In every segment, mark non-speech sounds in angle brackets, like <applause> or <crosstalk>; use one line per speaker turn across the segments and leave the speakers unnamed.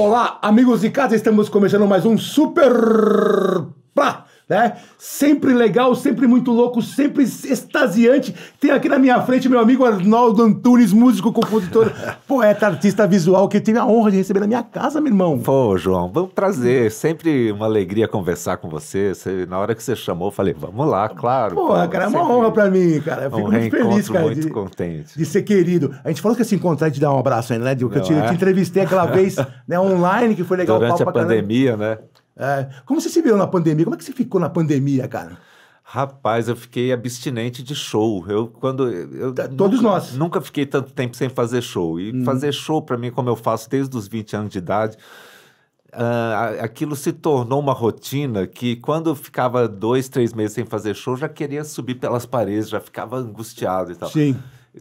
Olá, amigos
de casa, estamos começando mais um Super Pra né? Sempre legal, sempre muito louco, sempre extasiante. Tem aqui na minha frente meu amigo Arnaldo Antunes, músico, compositor, <laughs> poeta, artista visual, que eu tive a honra de receber na minha casa, meu irmão. Pô,
João, vamos trazer. Sempre uma alegria conversar com você. você na hora que você chamou, eu falei, vamos lá, claro. Pô, cara, é uma honra pra mim, cara. Eu um fico muito feliz, cara. muito de, contente. De
ser querido. A gente falou que ia se encontrar e te dar um abraço ainda, né? Que eu te, é? te entrevistei aquela vez <laughs> né, online, que foi legal. Durante a pandemia, caramba. né? É, como você se viu na pandemia? Como é que você ficou na pandemia, cara?
Rapaz, eu fiquei abstinente de show. Eu quando eu tá, todos nunca, nós nunca fiquei tanto tempo sem fazer show e hum. fazer show para mim como eu faço desde os 20 anos de idade. Uh, aquilo se tornou uma rotina que quando ficava dois, três meses sem fazer show, já queria subir pelas paredes, já ficava angustiado e tal. Sim.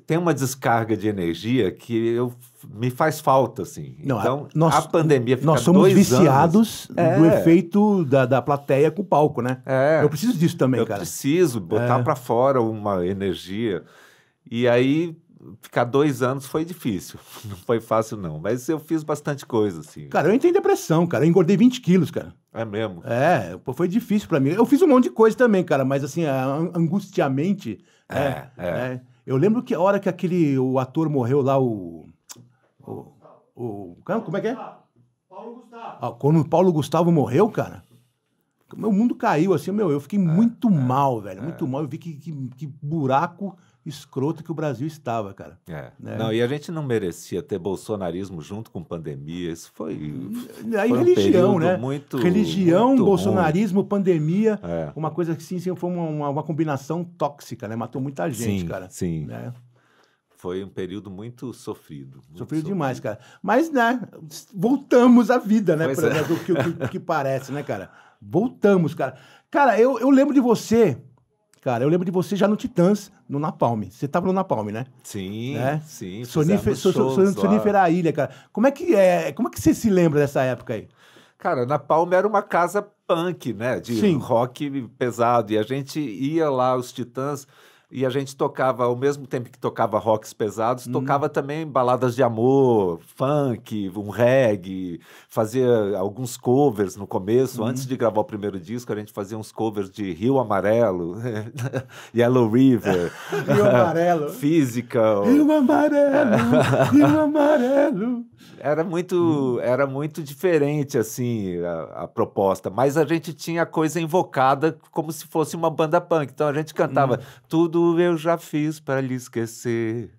Tem uma descarga de energia que eu me faz falta, assim. Não, então, nós, a pandemia fica Nós somos dois viciados é. do é. efeito da, da plateia com o palco, né? É. Eu preciso disso também, eu cara. Eu preciso botar é. para fora uma energia. E aí, ficar dois anos foi difícil. <laughs> Não foi fácil, não. Mas eu fiz bastante coisa, assim.
Cara, eu entrei em depressão, cara. Eu engordei 20 quilos, cara. É mesmo? É, foi difícil para mim. Eu fiz um monte de coisa também, cara. Mas, assim, angustiamente... Né? É, é. é. Eu lembro que a hora que aquele... O ator morreu lá, o... O, o, como é que é? Paulo Gustavo. Ah, quando o Paulo Gustavo morreu, cara, meu mundo caiu assim, meu, eu fiquei é, muito é, mal, velho, é. muito mal. Eu vi que, que, que, buraco escroto que o Brasil estava, cara.
É. Né? Não, e a gente não merecia ter bolsonarismo junto com pandemia. Isso foi. Aí foi religião, um né? Muito, religião, muito bolsonarismo,
ruim. pandemia, é. uma coisa que sim, sim foi uma, uma, uma, combinação tóxica, né? Matou muita gente, sim, cara.
Sim. Né? Foi um período muito sofrido. Muito
sofrido, sofrido, demais, cara. Mas, né, voltamos à vida, né? Pois pra, é. Do que, que parece, né, cara? Voltamos, cara. Cara, eu, eu lembro de você, cara, eu lembro de você já no Titãs, no Napalm. Você tava no Napalm, né? Sim, né?
sim. Sonífera so,
Ilha, cara. Como é que é? Como é que você se lembra dessa época aí?
Cara, Napalm era uma casa punk, né? De sim. rock pesado. E a gente ia lá, os Titãs e a gente tocava, ao mesmo tempo que tocava rocks pesados, hum. tocava também baladas de amor, funk, um reggae, fazia alguns covers no começo, hum. antes de gravar o primeiro disco, a gente fazia uns covers de Rio Amarelo, <laughs> Yellow River, <laughs> Rio Amarelo, Física <laughs> Rio Amarelo, Rio Amarelo. Era muito, hum. era muito diferente assim a, a, proposta, mas a gente tinha a coisa invocada como se fosse uma banda punk. Então a gente cantava hum. tudo tudo eu já fiz para lhe esquecer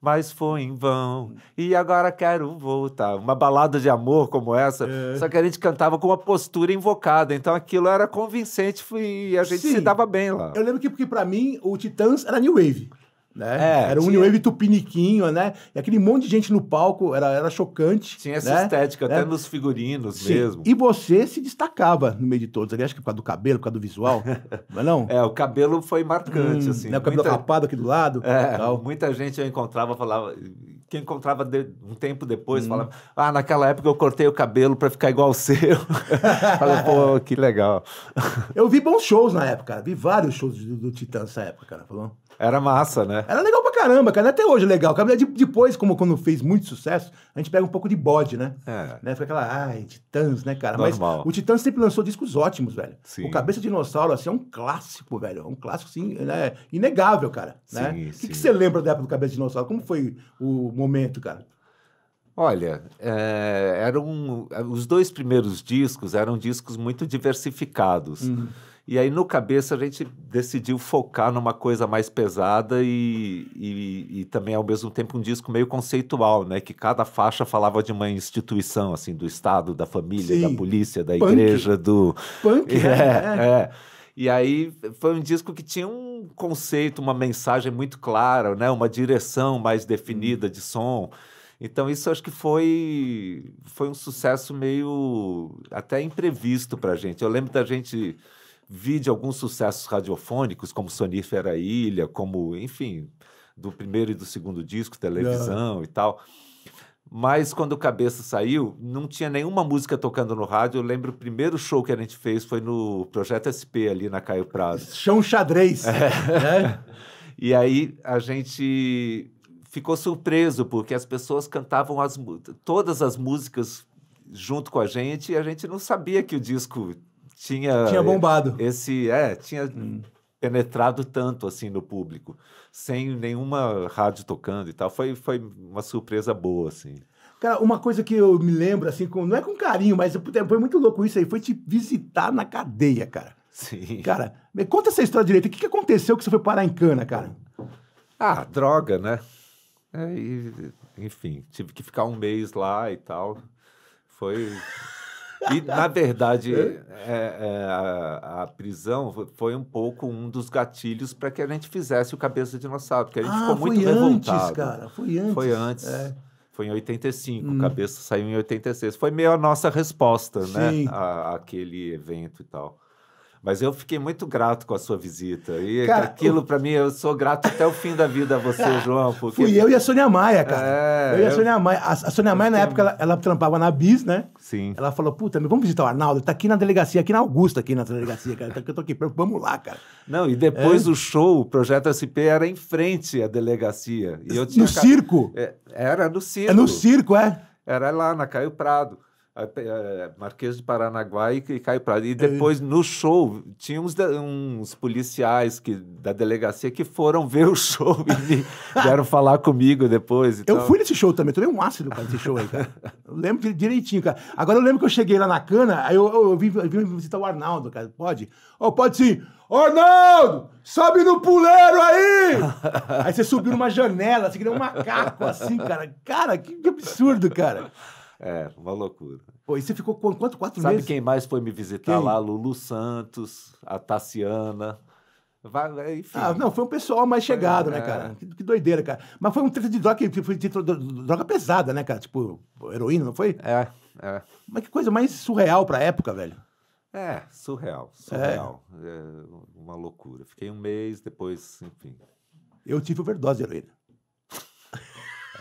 mas foi em vão. E agora quero voltar. Uma balada de amor como essa, é. só que a gente cantava com uma postura invocada, então aquilo era convincente e a gente Sim. se dava bem lá.
Eu lembro que porque para mim o Titãs era new wave né? É, era o New Wave tupiniquinho, né? E aquele monte de gente no palco, era, era chocante. Tinha essa né? estética, né? até é. nos
figurinos
Sim. mesmo. E você se destacava no meio de todos ali, acho que por causa do cabelo, por causa do visual, mas <laughs> é não?
É, o cabelo foi marcante, hum, assim. Né? O cabelo muita... rapado
aqui do lado. É, tal.
muita gente eu encontrava, falava... Que encontrava de... um tempo depois, hum. falava... Ah, naquela época eu cortei o cabelo para ficar igual o seu. <laughs> falei, pô, que legal.
eu vi bons shows na época, vi vários shows do, do Titãs nessa época, cara. Falou... Era massa, né? Era legal pra caramba, cara. Até hoje é legal. Depois, como quando fez muito sucesso, a gente pega um pouco de bode, né? É. né? Fica aquela, ai, Titãs, né, cara? Normal. Mas o Titãs sempre lançou discos ótimos, velho. Sim. O Cabeça de Dinossauro, assim, é um clássico, velho. É um clássico, sim, né? Inegável, cara. Sim, né? Sim. O que, você lembra da época do Cabeça de Dinossauro? Como foi o momento, cara?
Olha, é, eram os dois primeiros discos eram discos muito diversificados. Uhum. E aí, no cabeça, a gente decidiu focar numa coisa mais pesada e, e, e, também, ao mesmo tempo, um disco meio conceitual, né? Que cada faixa falava de uma instituição, assim, do Estado, da família, Sim. da polícia, da Punk. igreja, do... Punk, <laughs> é, né? É. E aí foi um disco que tinha um conceito, uma mensagem muito clara, né? Uma direção mais definida hum. de som. Então isso acho que foi foi um sucesso meio até imprevisto para gente. Eu lembro da gente Vide alguns sucessos radiofônicos, como Sonífera Ilha, como, enfim, do primeiro e do segundo disco, televisão e tal. Mas quando o Cabeça saiu, não tinha nenhuma música tocando no rádio. Eu lembro o primeiro show que a gente fez foi no Projeto SP, ali na Caio Prado. Chão xadrez. É. Né? <laughs> e aí a gente ficou surpreso, porque as pessoas cantavam as, todas as músicas junto com a gente e a gente não sabia que o disco tinha. Tinha bombado. Esse, é, tinha hum. penetrado tanto assim no público, sem nenhuma rádio tocando e tal. Foi, foi uma surpresa boa, assim.
Cara, uma coisa que eu me lembro, assim, com, não é com carinho, mas foi muito louco isso aí, foi te visitar na cadeia, cara. Sim. Cara, conta essa história direito. O que, que aconteceu que você foi parar em cana, cara?
Ah, droga, né? É, e, enfim, tive que ficar um mês lá e tal. Foi e, na verdade, <laughs> é? é, é, a, a, prisão foi um pouco um dos gatilhos para que a gente fizesse o Cabeça de Dinossauro, porque a gente ah, ficou muito foi revoltado. Antes, cara, foi antes. Foi antes. É. Foi em 85, hum. Cabeça saiu em 86. Foi meio a nossa resposta, né, Sim. né? A, aquele evento e tal. Mas eu fiquei muito grato com a sua visita. E é cara, aquilo, eu... para mim, eu sou grato até o fim da vida a você, João. Porque... Fui eu e a
Sônia Maia, cara.
É, eu e a Sônia
Maia. A, Sônia Maia, na época, ela, ela, trampava na Bis, né? Sim. Ela falou, puta, vamos visitar o Arnaldo? Ele tá aqui na delegacia, aqui na Augusta, aqui na delegacia, cara. Tá eu tô aqui, vamos lá, cara.
Não, e depois é. o show, o Projeto SP era em frente à delegacia. E eu tinha... É, é no circo? Era no circo. É no circo, é? Era lá na Caio Prado. Marquês de Paranaguá e Caio Prado. E é. depois, no show, tinha uns, uns, policiais que, da delegacia que foram ver o show e <laughs> vieram falar comigo depois. Então... Eu fui nesse
show também, tomei um ácido, para nesse show aí, cara. Eu lembro direitinho, cara. Agora eu lembro que eu cheguei lá na cana, aí eu, eu, eu vim, eu vim visitar o Arnaldo, cara. Pode? Oh, pode sim! Arnaldo, sobe no puleiro aí! <laughs> aí você subiu numa janela, você assim, criou um macaco, assim, cara. Cara, que, que absurdo, cara.
É, uma loucura.
Pô, e você ficou quanto? Quatro Sabe meses? Sabe
quem mais foi me visitar quem? lá? Lulu Santos, a Tassiana. Vai, é, enfim. Ah,
não, foi um pessoal mais chegado, né, é, né, cara? Que, que, doideira, cara. Mas foi um treta de droga foi de droga pesada, né, cara? Tipo, heroína, não foi? É, é. Mas que coisa mais surreal pra época, velho.
É, surreal, é. surreal. É. É uma loucura. Fiquei um mês, depois, enfim.
Eu tive overdose de heroína.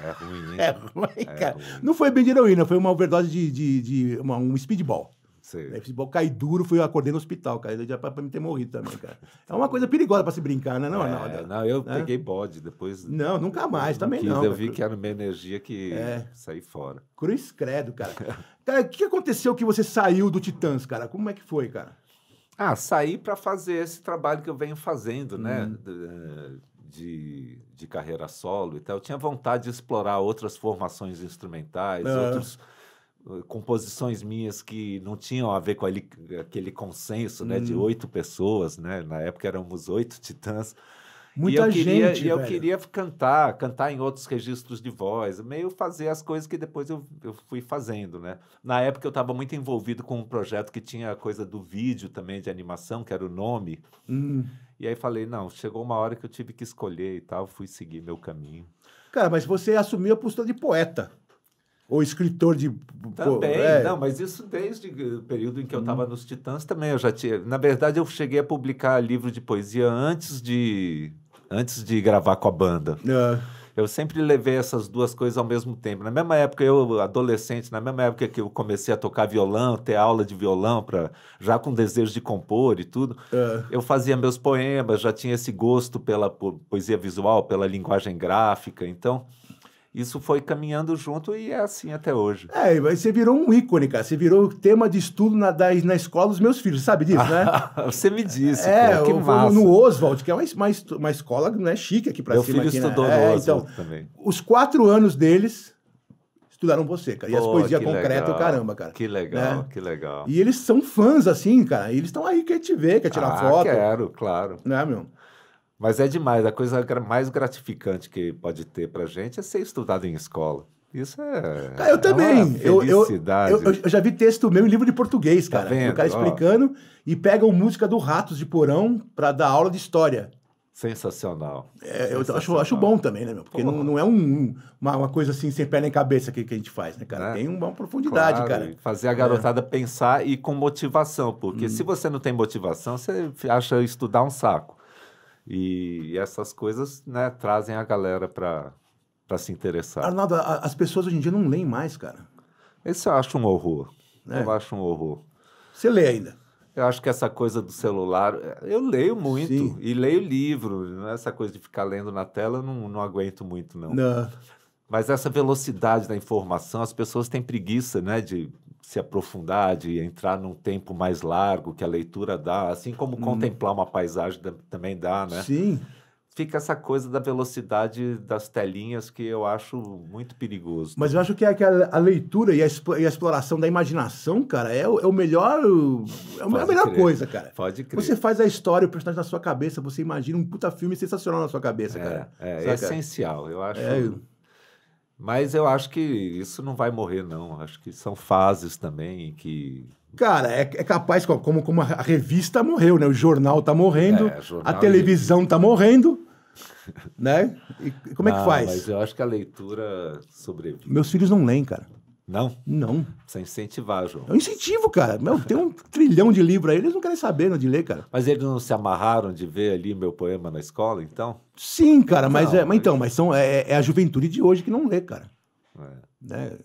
É ruim, hein? É ruim, é cara. Ruim. Não
foi bem de heroína, foi uma overdose de, de, de uma, um speedball. Sei. É, Aí, cai duro, fui, eu acordei no hospital, cara. Já pra, pra me ter morrido também, cara. É uma coisa perigosa pra se brincar, né? Não, é, nada,
não, eu né? peguei bode depois. Não,
nunca mais, não também quis, não. Eu vi
que era minha energia que é. saí fora. Cruz credo, cara. cara, o que aconteceu que você saiu do Titãs, cara? Como é que foi, cara? Ah, saí para fazer esse trabalho que eu venho fazendo, né? Hum. Eh, de, de carreira solo e tal, eu tinha vontade de explorar outras formações instrumentais, outras eh, composições minhas que não tinham a ver com aquele consenso né, hum. de oito pessoas, né? na época éramos oito titãs, Muita e gente. Queria, e eu queria cantar, cantar em outros registros de voz, meio fazer as coisas que depois eu, eu fui fazendo, né? Na época eu estava muito envolvido com um projeto que tinha a coisa do vídeo também de animação, que era o nome. Hum. E aí falei, não, chegou uma hora que eu tive que escolher e tal, fui seguir meu caminho.
Cara, mas você assumiu a postura de poeta. Ou escritor de. Também, é. não,
mas isso desde o período em que eu estava hum. nos Titãs também. Eu já tinha. Na verdade, eu cheguei a publicar livro de poesia antes de antes de gravar com a banda. É. Eu sempre levei essas duas coisas ao mesmo tempo. Na mesma época, eu, adolescente, na mesma época que eu comecei a tocar violão, ter aula de violão, pra, já com desejo de compor e tudo, é. eu fazia meus poemas, já tinha esse gosto pela poesia visual, pela linguagem gráfica. Então, isso foi caminhando junto e é assim até hoje.
É, você virou um ícone, cara. Você virou tema de estudo na, da, na escola dos meus filhos, sabe disso, né? <laughs>
você me disse, é, cara, que eu, massa. No
Oswald, que é uma, uma, uma escola né, chique aqui pra Meu cima. Meu filho aqui, né? estudou né? no é, Oswald então, também. Os quatro anos deles estudaram
você, cara. E Pô, as poesias concretas, caramba, cara. Que né? legal, né? que legal. E
eles são fãs, assim, cara. E eles estão aí, quer te ver, quer tirar ah, foto.
quero, claro. Né, meu? Mas é demais. A coisa mais gratificante que pode ter para gente é ser estudado em escola. Isso é. Cara, ah, eu é também. Eu, eu, eu,
eu, já vi texto meu em livro de português, cara. Tá vendo? O cara explicando Ó. e pegam música do Ratos de Porão para dar aula de história.
Sensacional.
É, Sensacional. eu acho, acho bom também, né, meu? Porque não, não, é um, uma, uma, coisa assim sem pé nem cabeça que, que a gente faz, né, cara? É. Tem uma profundidade, claro. cara.
Fazer a garotada é. pensar e com motivação, porque hum. se você não tem motivação, você acha estudar um saco. E, essas coisas né, trazem a galera para se interessar.
Arnaldo, a, as pessoas hoje em dia não leem mais, cara.
Isso eu acho um horror. É. Eu acho um horror. Você lê ainda? Eu acho que essa coisa do celular, eu leio muito Sim. e leio livro. Né? Essa coisa de ficar lendo na tela, eu não, não aguento muito, não. Não. Mas essa velocidade da informação, as pessoas têm preguiça, né? De se aprofundar, de entrar num tempo mais largo que a leitura dá, assim como hum. contemplar uma paisagem também dá, né? Sim. Fica essa coisa da velocidade das telinhas que eu acho muito perigoso. Mas eu acho
que, é que a, a, leitura e a, e a, exploração da imaginação, cara, é, é o melhor. É, é a melhor crer. coisa,
cara. Pode crer. Você
faz a história, o personagem na sua cabeça, você imagina um puta filme sensacional na sua cabeça, é, cara.
É, é essencial, eu acho. É, mas eu acho que isso não vai morrer, não. Acho que são fases também que.
Cara, é, é capaz, como, como a revista morreu, né? O jornal tá morrendo, é, jornal a televisão e... tá morrendo,
<laughs> né? E como não, é que ah, faz? Mas eu acho que a leitura sobrevive.
Meus filhos não leem, cara.
Não? Não. Você incentivar, João. Eu incentivo, cara. Meu, tem um trilhão de livros aí, eles não querem saber não, de ler, cara. Mas eles não se amarraram de ver ali meu poema na escola, então?
Sim, cara, mas, não, é, mas então, mas são, é, é, a juventude de hoje que não lê, cara. É. Né?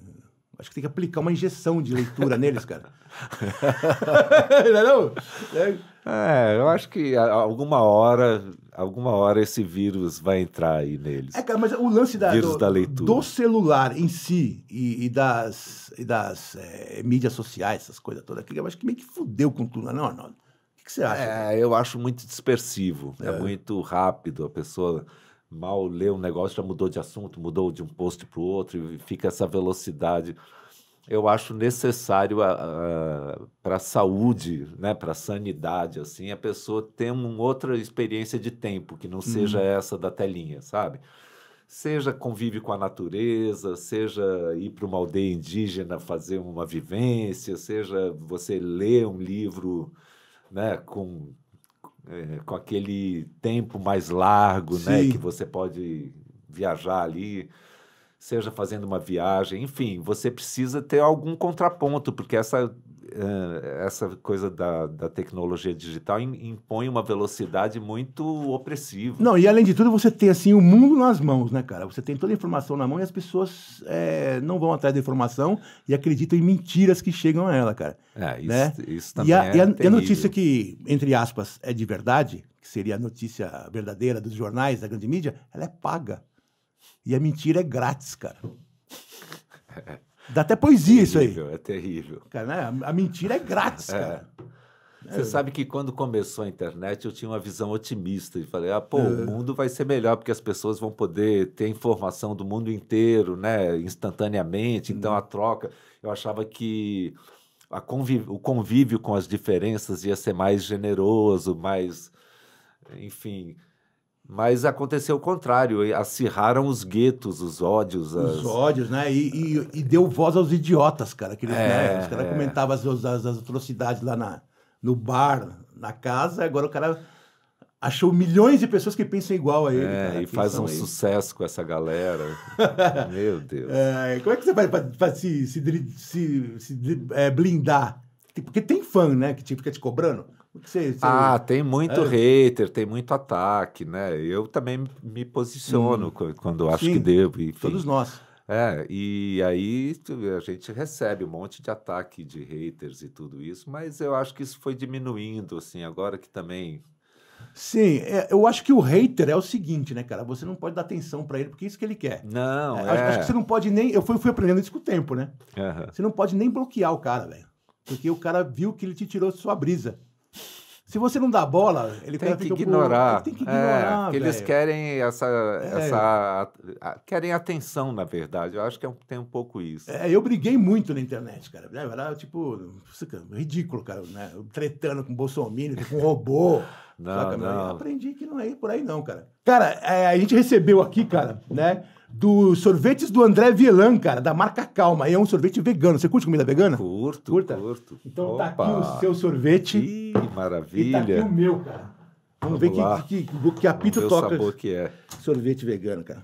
Acho que tem que aplicar uma injeção de leitura neles, cara. <laughs> não, é não? É.
é, eu acho que alguma hora alguma hora esse vírus vai entrar aí neles. É,
cara, mas o lance da, do, da
do, celular em si e, e das, e das é, mídias sociais, essas coisas todas,
eu acho que meio que fudeu com tudo, né? não, Arnaldo?
O que, você acha? É, eu acho muito dispersivo, é. é muito rápido, a pessoa mal lê um negócio, já mudou de assunto, mudou de um post para o outro, e fica essa velocidade eu acho necessário para a saúde, né, para a sanidade, assim, a pessoa ter uma outra experiência de tempo, que não seja uhum. essa da telinha, sabe? Seja convive com a natureza, seja ir para uma aldeia indígena fazer uma vivência, seja você ler um livro né, com, é, com aquele tempo mais largo né, que você pode viajar ali seja fazendo uma viagem, enfim, você precisa ter algum contraponto, porque essa, eh, essa coisa da, da tecnologia digital impõe uma velocidade muito opressiva.
Não, e além de tudo, você tem assim o mundo nas mãos, né, cara? Você tem toda a informação na mão e as pessoas é, não vão atrás da informação e acreditam em mentiras que chegam a ela, cara.
É, isso, né? isso também e a, é. E a, e a notícia
que, entre aspas, é de verdade, que seria a notícia verdadeira dos jornais, da grande mídia, ela é paga. E a mentira é grátis, cara.
Dá até poesia é terrível, isso aí. É terrível. Cara, né? A mentira é grátis, é. cara. É. Você é. sabe que quando começou a internet eu tinha uma visão otimista e falei, ah, pô, é. o mundo vai ser melhor porque as pessoas vão poder ter informação do mundo inteiro, né, instantaneamente, uhum. então a troca. Eu achava que Convívio, o convívio com as diferenças ia ser mais generoso, mais, enfim, mas aconteceu o contrário, acirraram os guetos, os ódios. As... Os
ódios, né? E, e, e, deu voz aos idiotas, cara. Que né, é, né? Os caras é. comentavam as, as, as, atrocidades lá na, no bar, na casa, agora o cara achou milhões de pessoas que pensam igual a ele. É, cara, e faz um sucesso
com essa galera. <laughs> Meu Deus.
É, como é que você faz para se, se, se, se é, blindar? Tipo, porque tem fã, né? Que tipo, fica te cobrando. Ah, tem muito é.
hater, tem muito ataque, né? Eu também me posiciono hum. quando acho Sim, que devo. Enfim. Todos nós. É, e aí a gente recebe um monte de ataque de haters e tudo isso, mas eu acho que isso foi diminuindo, assim, agora que também. Sim,
é, eu acho que o hater é o seguinte, né, cara? Você não pode dar atenção para ele porque é isso que ele quer. Não, é, é. Acho, acho, é. que você não pode nem. Eu fui, fui aprendendo isso com o tempo, né? Uhum. Você não pode nem bloquear o cara, velho. Porque o cara viu que ele te tirou sua brisa. Se você não dá bola, ele tem que ignorar. Pro... Tem que é, ignorar. É, eles
querem essa, é. essa querem atenção, na verdade. Eu acho que é um, tem um pouco isso. É, eu
briguei muito na internet, cara. Era tipo ridículo, cara, né? Tretando com Bolsonaro, com robô. <laughs> não, saca? não. Eu aprendi que não é por aí não, cara. Cara, é, a gente recebeu aqui, cara, né? dos sorvetes do André Vielan, cara, da marca Calma. E é um sorvete vegano. Você curte comida vegana? Curto, Curta? curto.
Então Opa. tá aqui o seu sorvete. Que maravilha. E tá aqui o meu, cara. Vamos, Vamos ver que, que,
que, que apito Vamos toca. O sabor que é. Sorvete vegano, cara.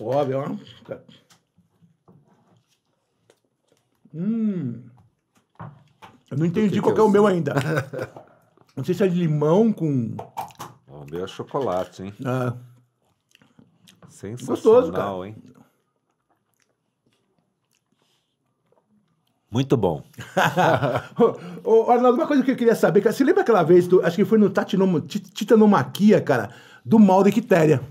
Óbvio, ó. Hum. Eu não entendi que qual é que é o meu ainda. não sei se é de limão com.
O meu é chocolate, hein? Ah. Sensacional, Gostoso, cara. hein? Muito bom.
<laughs> ô, Arnaldo, uma coisa que eu queria saber, cara, você lembra aquela vez, do, acho que foi no Tatinomo, Titanomaquia, cara, do Mauro e Quitéria?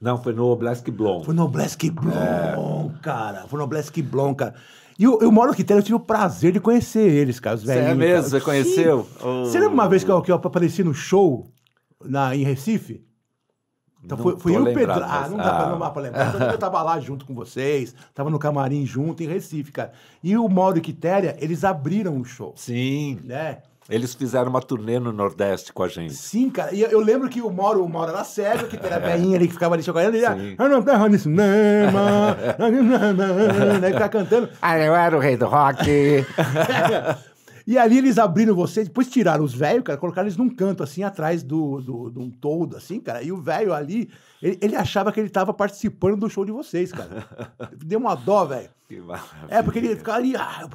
Não, foi no Blask
Blon. Foi no Blask Blon, é. cara. Foi no Blask Blon, cara. E eu, eu moro Quitéria, eu tive o prazer de conhecer eles, cara, os é velhinhos. é mesmo? Cara. Você conheceu? Oh. Você lembra oh. uma vez que eu, que eu apareci no show na, em Recife?
Então foi, foi eu e o Pedro. Ah, não dá, ah. não dá pra lembrar. Então, eu
tava lá junto com vocês, tava no camarim junto em Recife, cara. E o Mauro e Quitéria, eles abriram o show.
Sim. Né? Eles fizeram uma turnê no Nordeste com a gente. Sim,
cara. E eu lembro que o Mauro, o Mauro era cego, que
era a é. velhinha ali que ficava ali chacoalhando. Ele ia,
não tava no cinema. <laughs> Ele tá cantando. Ah, eu era o rei do rock. <laughs> E ali eles abriram você, depois tiraram os velhos, cara, colocaram eles num canto, assim, atrás do, do, de um toldo, assim, cara. E o velho ali, ele, ele, achava que ele estava participando do show de vocês, cara. <laughs> Deu uma dó, velho. É, porque ele ficava ali, ah,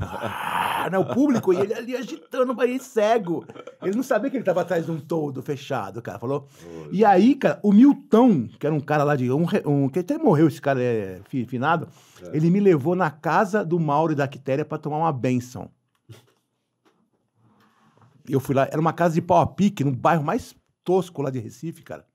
ah, né, o público, e ele ali agitando, o país cego. Ele não sabia que ele estava atrás de um toldo fechado, cara. Falou. E aí, cara, o Milton, que era um cara lá de. Um, um que até morreu, esse cara é finado, é. ele me levou na casa do Mauro e da Quitéria para tomar uma benção eu fui lá, era uma casa de pau a pique, no bairro mais tosco lá de Recife, cara.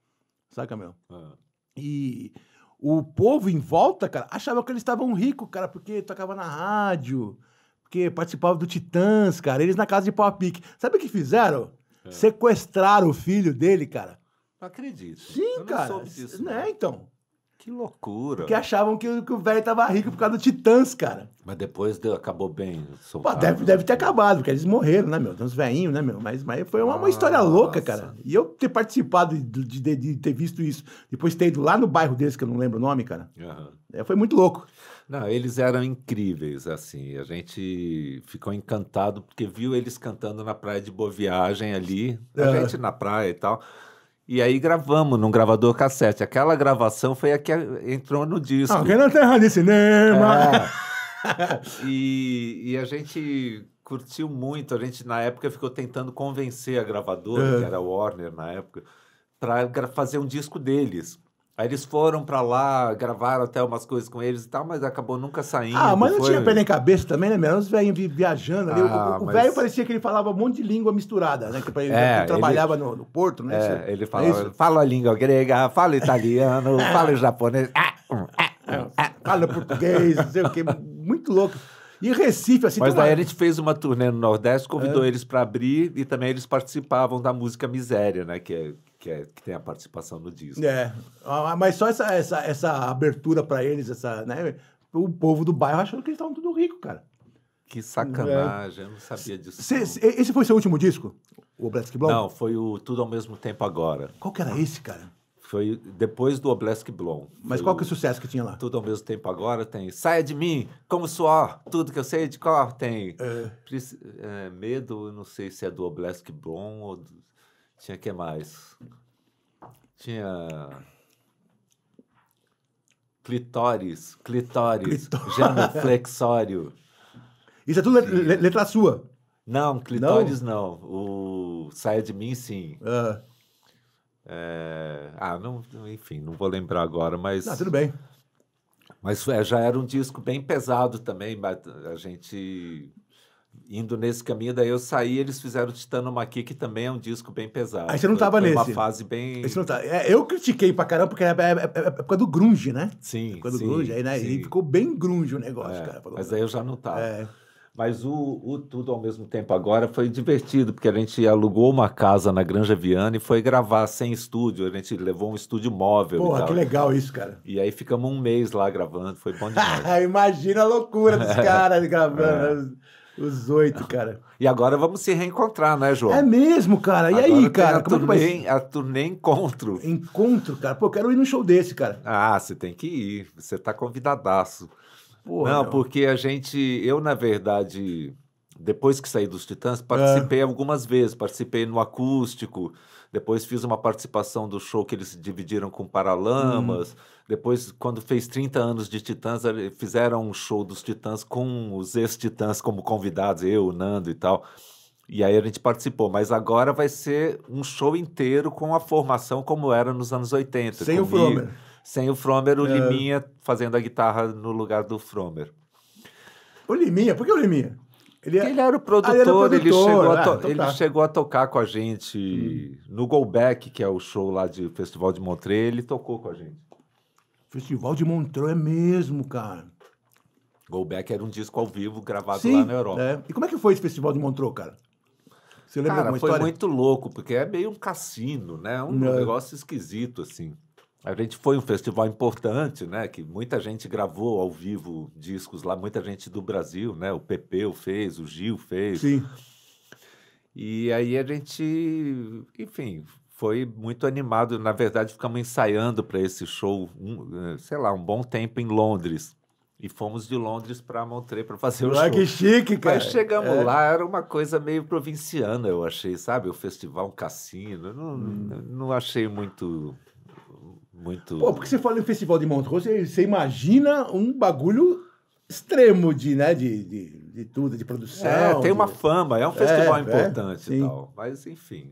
Saca, meu? Ah. E o povo em volta, cara, achava que eles estavam ricos, cara, porque tocava na rádio, porque participava do Titãs, cara. Eles na casa de pau a pique. Sabe o que fizeram? É. Sequestraram o filho dele, cara.
Não acredito. Sim, eu cara. Não soube disso, né? Então. Que loucura. Porque
achavam que, o velho tava rico por causa do Titãs, cara.
Mas depois deu, acabou bem. Pô, deve, né?
deve ter acabado, porque eles morreram, né, meu? Tem uns velhinhos, né, meu? Mas, mas foi uma, uma ah, história louca, cara. E eu ter participado de, de, de, ter visto isso, depois ter ido lá no bairro deles, que eu não lembro o
nome, cara. Uhum. É, foi muito louco. Não, eles eram incríveis, assim. A gente ficou encantado porque viu eles cantando na praia de Boa Viagem ali, a uhum. gente na praia e tal. E aí gravamos num gravador cassete. Aquela gravação foi a que entrou no disco. Alguém na terra de cinema! É. e, e a gente curtiu muito. A gente, na época, ficou tentando convencer a gravadora, é. que era a Warner na época, para fazer um disco deles. Aí eles foram pra lá, gravaram até umas coisas com eles e tal, mas acabou nunca saindo. Ah, mas não foi... tinha pé nem
cabeça também, né, Menos, Os viajando ali. Ah, o velho mas... parecia que ele falava um monte de língua misturada, né? Que ele, é, ele trabalhava ele... No, no, porto, né? É, isso, é ele falava, é
fala a língua grega, fala italiano, <laughs> fala japonês, ah, hum, ah, hum, é, ah, hum. fala português, não sei o quê. Muito louco. E Recife, assim... Mas daí a gente fez uma turnê no Nordeste, convidou é. eles para abrir e também eles participavam da música Miséria, né? Que que, é, que tem a participação no disco. É,
mas só essa, essa, essa abertura para eles, essa, né? O povo do bairro achando que eles estavam tudo rico, cara.
Que sacanagem, é. eu não sabia é. disso.
esse foi seu último disco?
O Oblesk Blom? Não, foi o Tudo ao Mesmo Tempo Agora. Qual que era esse, cara? Foi depois do Oblesk Blom. Mas qual que é o sucesso que tinha lá? Tudo ao Mesmo Tempo Agora tem Saia de Mim, Como Suor, Tudo que Eu Sei de Cor tem. É. É, medo, não sei se é do Oblesk Blom ou... Do... Tinha que mais? Tinha clitóris, clitóris, Genoflexório. Isso é tudo letra, letra sua? Não, clitóris não. não. O Saia de Mim, sim. Uh. É... Ah, não, enfim, não vou lembrar agora, mas... Não, tudo bem. Mas é, já era um disco bem pesado também, a gente indo nesse caminho, daí eu saí eles fizeram Titanomaqui, que também é um disco bem pesado. Aí você não tava foi, nesse. Foi uma fase bem... você não tá.
É, eu critiquei pra caramba, porque é, é, é, época é do grunge, né?
Sim, época do sim, grunge, aí, né? Sim. E ficou bem grunge o negócio, é, cara. Mas aí eu já não tava. É. Mas o, o, Tudo ao mesmo tempo agora foi divertido, porque a gente alugou uma casa na Granja Viana e foi gravar sem estúdio. A gente levou um estúdio móvel. Porra, que legal isso, cara. E aí ficamos um mês lá gravando, foi bom <laughs>
demais. Imagina a loucura dos <laughs> caras gravando. É. Os oito, cara.
E agora vamos se reencontrar, né, João? É
mesmo, cara. E agora aí, cara? A como turnê, que vai...
a turnê encontro. Encontro, cara. Pô, eu quero ir num show desse, cara. Ah, você tem que ir. Você tá convidadaço. Porra, não, porque a gente... Eu, na verdade, depois que saí dos Titãs, ah. participei é. algumas vezes. Participei no acústico depois fiz uma participação do show que eles dividiram com Paralamas. Hum. Depois, quando fez 30 anos de Titãs, fizeram um show dos Titãs com os ex-Titãs como convidados, eu, o Nando e tal. E aí a gente participou, mas agora vai ser um show inteiro com a formação como era nos anos 80. Sem comigo, o Fromer. Sem o Fromer, o é... Liminha fazendo a guitarra no lugar do Fromer.
O Liminha, por que o Liminha? Ele, é ele, era o produtor, ah, ele, produtor. ele, chegou, a ah, então ele tá.
chegou a tocar com a gente hum. no Go Back, que é o show lá de Festival de Montreux, ele tocou com a gente. Festival
de Montreux é mesmo, cara.
Go Back era um disco ao vivo gravado Sim, lá na Europa. É.
E como é que foi esse Festival de Montreux, cara? Você lembra cara, foi história?
muito louco, porque é meio um cassino, né? Um Não. negócio esquisito, assim. A gente foi um festival importante, né? Que muita gente gravou ao vivo discos lá, muita gente do Brasil, né? O Pepeu fez, o Gil fez. Sim. E aí a gente, enfim, foi muito animado. Na verdade, ficamos ensaiando para esse show, um, eh, sei lá, um bom tempo em Londres. E fomos de Londres para Montreux para fazer o ah, show. que chique, cara. Mas chegamos é. lá, era uma coisa meio provinciana, eu achei, sabe? O festival, um cassino. Não, hum. não achei muito muito. Pô, porque
você fala em festival de Montrose você, você imagina um bagulho extremo de, né, de, de, de tudo, de
produção. É, tem de... uma fama, é um festival é, é importante é, e tal. Mas, enfim.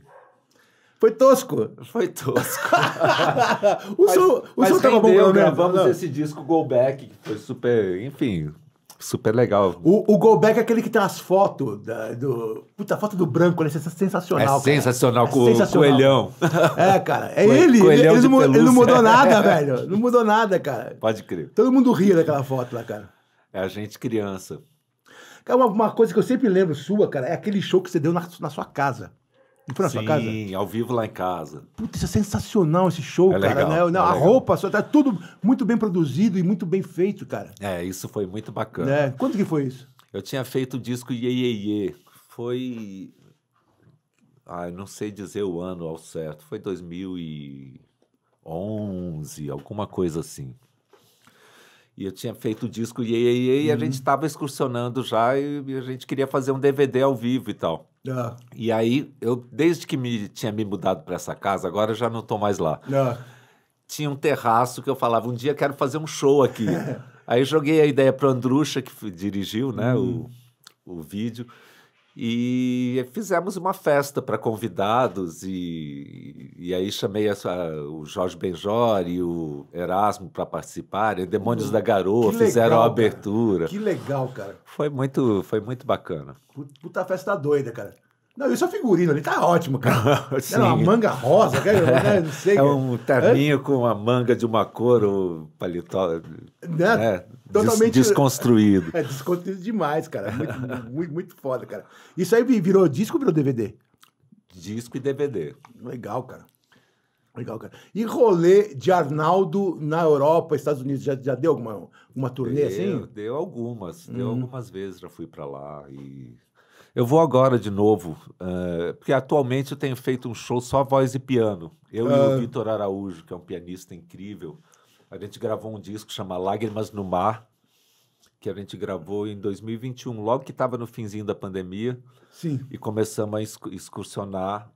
Foi tosco. Foi tosco. <laughs> o mas, som, o mas som tava bom, gravamos não. esse disco Go Back, que foi super, enfim, super legal. O, o Golbeck é aquele que
tem as fotos da, do. Puta, a foto do branco, ele é sensacional. É sensacional, é com o coelhão.
É, cara. É <laughs> Coel, ele. Ele, ele, não, ele, não, mudou nada, velho.
Não mudou nada, cara. Pode crer. Todo mundo ria daquela foto lá, cara.
É a gente criança.
Cara, uma, uma coisa que eu sempre lembro sua, cara, é aquele show que você deu na, na sua casa.
Não foi na Sim, sua casa? Sim, ao vivo lá em casa.
Puta, isso é sensacional esse show, é cara. Legal, né? É a legal. roupa, só tá tudo muito bem produzido e muito bem feito, cara. É,
isso foi muito bacana. É.
Quando que foi isso?
Eu tinha feito o disco Ye Ye Ye. Foi. Ah, não sei dizer o ano ao certo. Foi 2011, alguma coisa assim. E eu tinha feito o disco Ye Ye Ye hum. e a uhum. gente estava excursionando já e a gente queria fazer um DVD ao vivo e tal. É. E aí, eu, desde que me tinha me mudado para essa casa, agora eu já não estou mais lá. É. Tinha um terraço que eu falava, um dia quero fazer um show aqui. <laughs> aí joguei a ideia para Andrucha, que dirigiu né, hum. o, o vídeo. E fizemos uma festa para convidados, e, e aí chamei a, a, o Jorge Benjor e o Erasmo para participarem, né? Demônios uhum. da Garoa, fizeram legal, a abertura. Cara. Que legal, cara. Foi muito, foi muito bacana.
Puta festa doida, cara. Não, isso é figurino ali, tá ótimo, cara. <laughs> Era uma manga rosa, cara, né, não sei. <laughs> É um terninho
é. com uma manga de uma cor, o paletó. Né? né? Totalmente. Des desconstruído. É,
desconstruído demais, cara. Muito, <laughs> muito, muito foda, cara. Isso aí virou disco ou virou DVD?
Disco e DVD.
Legal, cara. Legal, cara. E rolê de Arnaldo na Europa, Estados Unidos, já, já deu alguma uma turnê deu, assim?
Deu algumas, hum. deu algumas vezes, já fui para lá e eu vou agora de novo, uh, porque atualmente eu tenho feito um show só voz e piano. Eu e o ah. Vitor Araújo, que é um pianista incrível, a gente gravou um disco chamado Lágrimas no Mar, que a gente gravou em 2021, logo que estava no finzinho da pandemia. Sim. E começamos a excursionar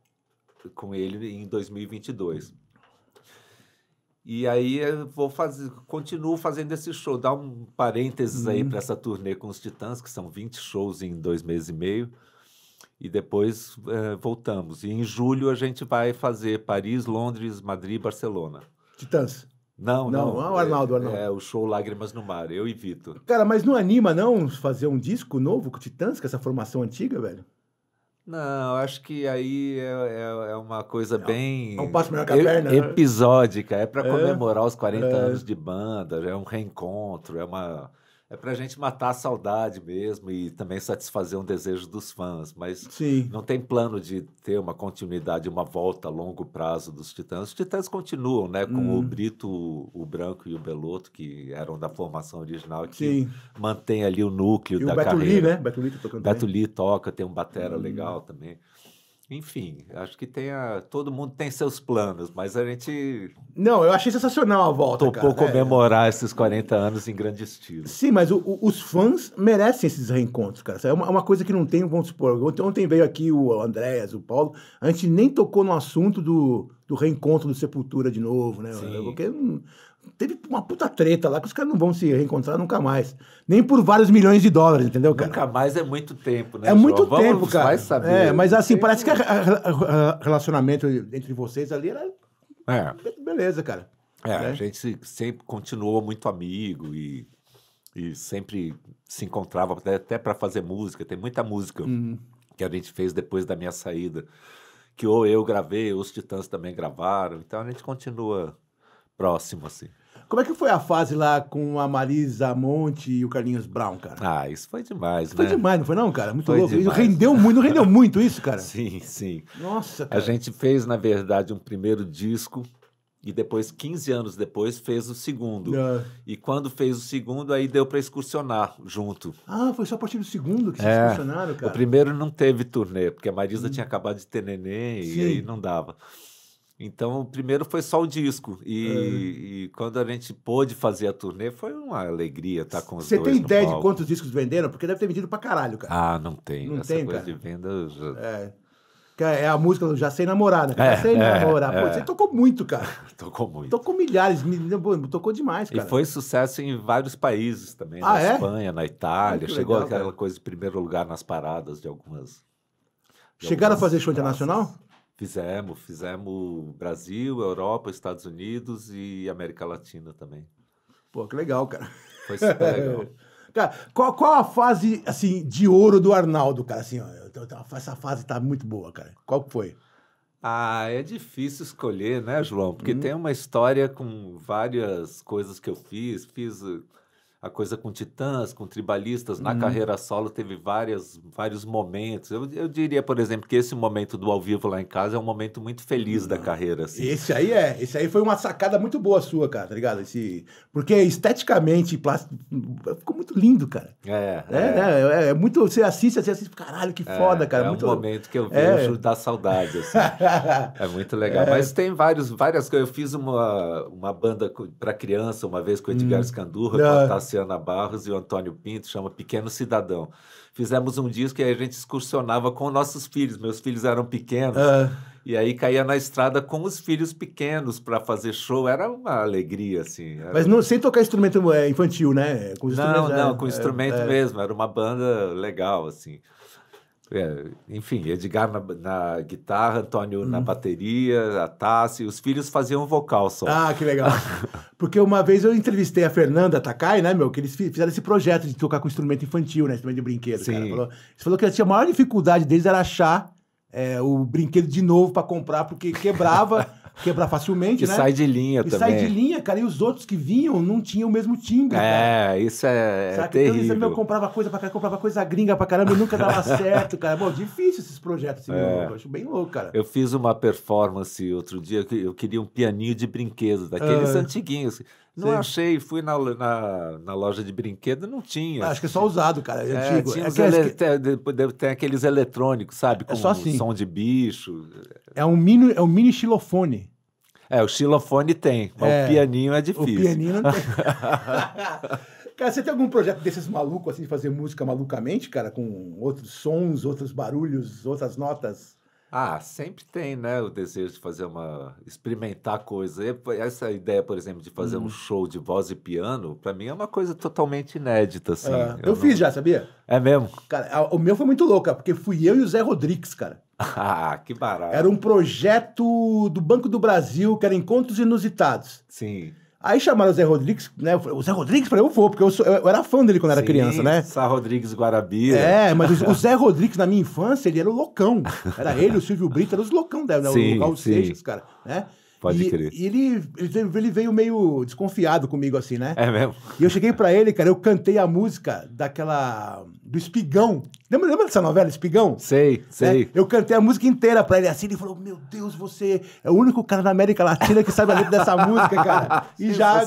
com ele em 2022. E aí eu vou fazer, continuo fazendo esse show, dá um parênteses uhum. aí para essa turnê com os Titãs, que são 20 shows em dois meses e meio. E depois é, voltamos. E em julho a gente vai fazer Paris, Londres, Madrid, Barcelona. Titãs. Não, não. Não, ah, o Arnaldo, é, Arnaldo. É, é, o show Lágrimas no Mar, eu e
Cara, mas não anima não fazer um disco novo com Titãs, com essa formação antiga, velho?
Não, acho que aí é, é, é uma coisa é, bem. É um passo melhor que a perna. Né? Episódica. É para é. comemorar os 40 é. anos de banda, é um reencontro, é uma é para a gente matar a saudade mesmo e também satisfazer um desejo dos fãs. Mas Sim. não tem plano de ter uma continuidade, uma volta a longo prazo dos Titãs. Os Titãs continuam, né? Com hum. o uhum. Brito, o Branco e o Beloto, que eram da formação original, que Sim. mantém ali o núcleo e da o Beto carreira. Lee, né?
Beto Lee tá tocando Beto Lee
toca, tem um batera hum. legal também enfim, acho que tem a, todo mundo tem seus planos, mas a gente.
Não, eu achei sensacional a volta. Topou cara. comemorar
é. esses 40 anos em grande estilo.
Sim, mas o, o, os fãs merecem esses reencontros, cara. É uma, é uma, coisa que não tem, vamos supor. Ontem, veio aqui o Andréas, o Paulo, a gente nem tocou no assunto do do reencontro do Sepultura de novo, né? Sim. Porque teve uma puta treta lá que os caras não vão se reencontrar nunca mais. Nem por vários milhões de dólares, entendeu, cara? Nunca
mais é muito tempo, né? É muito tempo, cara. saber. É, mas
assim, parece que o relacionamento entre vocês ali era.
É. Beleza, cara. É, é, a gente sempre continuou muito amigo e, e sempre se encontrava né, até, até para fazer música. Tem muita música uhum. que a gente fez depois da minha saída que ou eu gravei, ou os Titãs também gravaram. Então a gente continua próximo, assim.
Como é que foi a fase lá com a Marisa Monte e o Carlinhos Brown, cara?
Ah, isso foi demais, isso né? Foi demais, não foi não, cara? Muito foi louco. Demais. Isso rendeu muito, não rendeu muito isso, cara? <laughs> Sim, sim. Nossa, cara. A gente fez, na verdade, um primeiro disco e depois, 15 anos depois, fez o segundo. É. E quando fez o segundo, aí deu para excursionar junto.
Ah, foi só a partir do segundo que vocês é. excursionaram, cara? O primeiro
não teve turnê, porque a Marisa hum. tinha acabado de ter neném e aí não dava. Então, o primeiro foi só o disco. E, é. e, quando a gente pôde fazer a turnê, foi uma alegria estar tá com os Você tem ideia de quantos
discos venderam? Porque deve ter vendido para caralho, cara. Ah,
não tem. Não Essa tem, coisa cara. de venda... Já... É.
Que é a música do Já Sei Namorar, né? É, Já é, Sei é, Namorar. Pô, é. você tocou muito, cara. <laughs> tocou muito. Tocou milhares, tocou demais, cara. E foi
sucesso em vários países também. Ah, na é? Espanha, na Itália. Chegou legal, aquela cara. coisa de primeiro lugar nas paradas de algumas... De Chegaram algumas a fazer
show praças. internacional?
Fizemos, fizemos Brasil, Europa, Estados Unidos e América Latina também.
Pô, que legal, cara.
Foi super <laughs> legal.
Cara, qual, qual a fase, assim, de ouro do Arnaldo, cara? Assim, ó, essa fase tá muito boa, cara. Qual que foi?
Ah, é difícil escolher, né, João? Porque hum. tem uma história com várias coisas que eu fiz. Fiz a coisa com titãs, com tribalistas. Na uhum. carreira solo teve várias, vários momentos. Eu, eu diria, por exemplo, que esse momento do ao vivo lá em casa é um momento muito feliz da uhum. carreira. Assim. Esse
aí é. Esse aí foi uma sacada muito boa sua, cara, tá ligado? Esse, porque esteticamente, plástico, ficou muito lindo, cara.
É. É, é. Né?
é, é muito. Você assiste, você assiste, caralho, que é, foda, cara. É muito... um momento que eu é. vejo
da saudade, assim. <laughs> é muito legal. Mas é. tem vários, várias coisas. Eu fiz uma, uma banda para criança uma vez com o Edgar hum. Scandurra, Cassiana Barros e o Antônio Pinto, chama Pequeno Cidadão. Fizemos um disco aí a gente excursionava com nossos filhos. Meus filhos eram pequenos. Ah. E aí caía na estrada com os filhos pequenos para fazer show. Era uma alegria, assim. Era... Mas não,
sem tocar instrumento é, infantil, né? Com não, não, é, com é, instrumento é...
mesmo. Era uma banda legal, assim. É, enfim, Edgar na, na, guitarra, Antônio na uhum. bateria, a Tassi, os filhos faziam vocal só. Ah, que legal.
<laughs> Porque uma vez eu entrevistei a Fernanda Takai, né, meu, que eles fizeram esse projeto de tocar com instrumento infantil, né, instrumento de brinquedo, Sim. cara. Falou, eles falou que a maior dificuldade deles era achar é, o brinquedo de novo para comprar, porque quebrava... <laughs> quebrar facilmente, e né? sai de linha e também. sai de linha, cara. E os outros que vinham não tinham o mesmo timbre, É,
cara. isso é, Sabe? Então, é terrível. Então, eu
comprava coisa pra caramba, comprava coisa gringa pra caramba e nunca dava <laughs> certo,
cara. Bom, difícil projetos. Assim, é. Eu acho bem louco, cara. Eu fiz uma performance outro dia, que eu queria um pianinho de brinquedo, daqueles ah. antiguinhos. Não Sim. achei, fui na, na, na, loja de brinquedo não tinha. Acho que
é só usado, cara. é, é antigo. Tinha é ele...
que... tem, tem, aqueles eletrônicos, sabe? É com é só assim. som de bicho. É um mini, é um mini xilofone. É, o xilofone tem, mas é. é, o pianinho é difícil. O pianinho não tem. <laughs>
<laughs> Cara, você tem algum projeto desses malucos, assim, de fazer música malucamente, cara, com outros sons, outros barulhos, outras notas?
Ah, sempre tem, né, o desejo de fazer uma... experimentar coisa. Essa ideia, por exemplo, de fazer hum. um uhum. show de voz e piano, para mim é uma coisa totalmente inédita, assim. É, eu, eu não... fiz já, sabia? É mesmo? Cara, o meu foi muito louco, porque fui eu e o Zé Rodrigues, cara. <laughs> Ah, que barato. Era um projeto
do Banco do Brasil, que era Encontros Inusitados. Sim. Aí chamaram o Zé Rodrigues, né? O Zé Rodrigues, pra eu vou, porque eu, sou, eu, eu, era fã dele quando Sim, era criança, né?
Sá Rodrigues Guarabira. É. é, mas o, o, <laughs> Zé
Rodrigues, na minha infância, ele era o loucão. Era ele, o Silvio Brito, era os loucão dela, né? O sim, Seixas, cara, né? Pode e, crer. E ele, ele veio meio desconfiado comigo, assim, né? É mesmo? E eu cheguei para ele, cara, eu cantei a música daquela do Espigão. Lembra, lembra dessa novela, Espigão? Sei, é, sei. É, eu cantei a música inteira pra ele assim, ele falou: Meu Deus, você é o único cara da América Latina que sabe a letra dessa música, cara. E já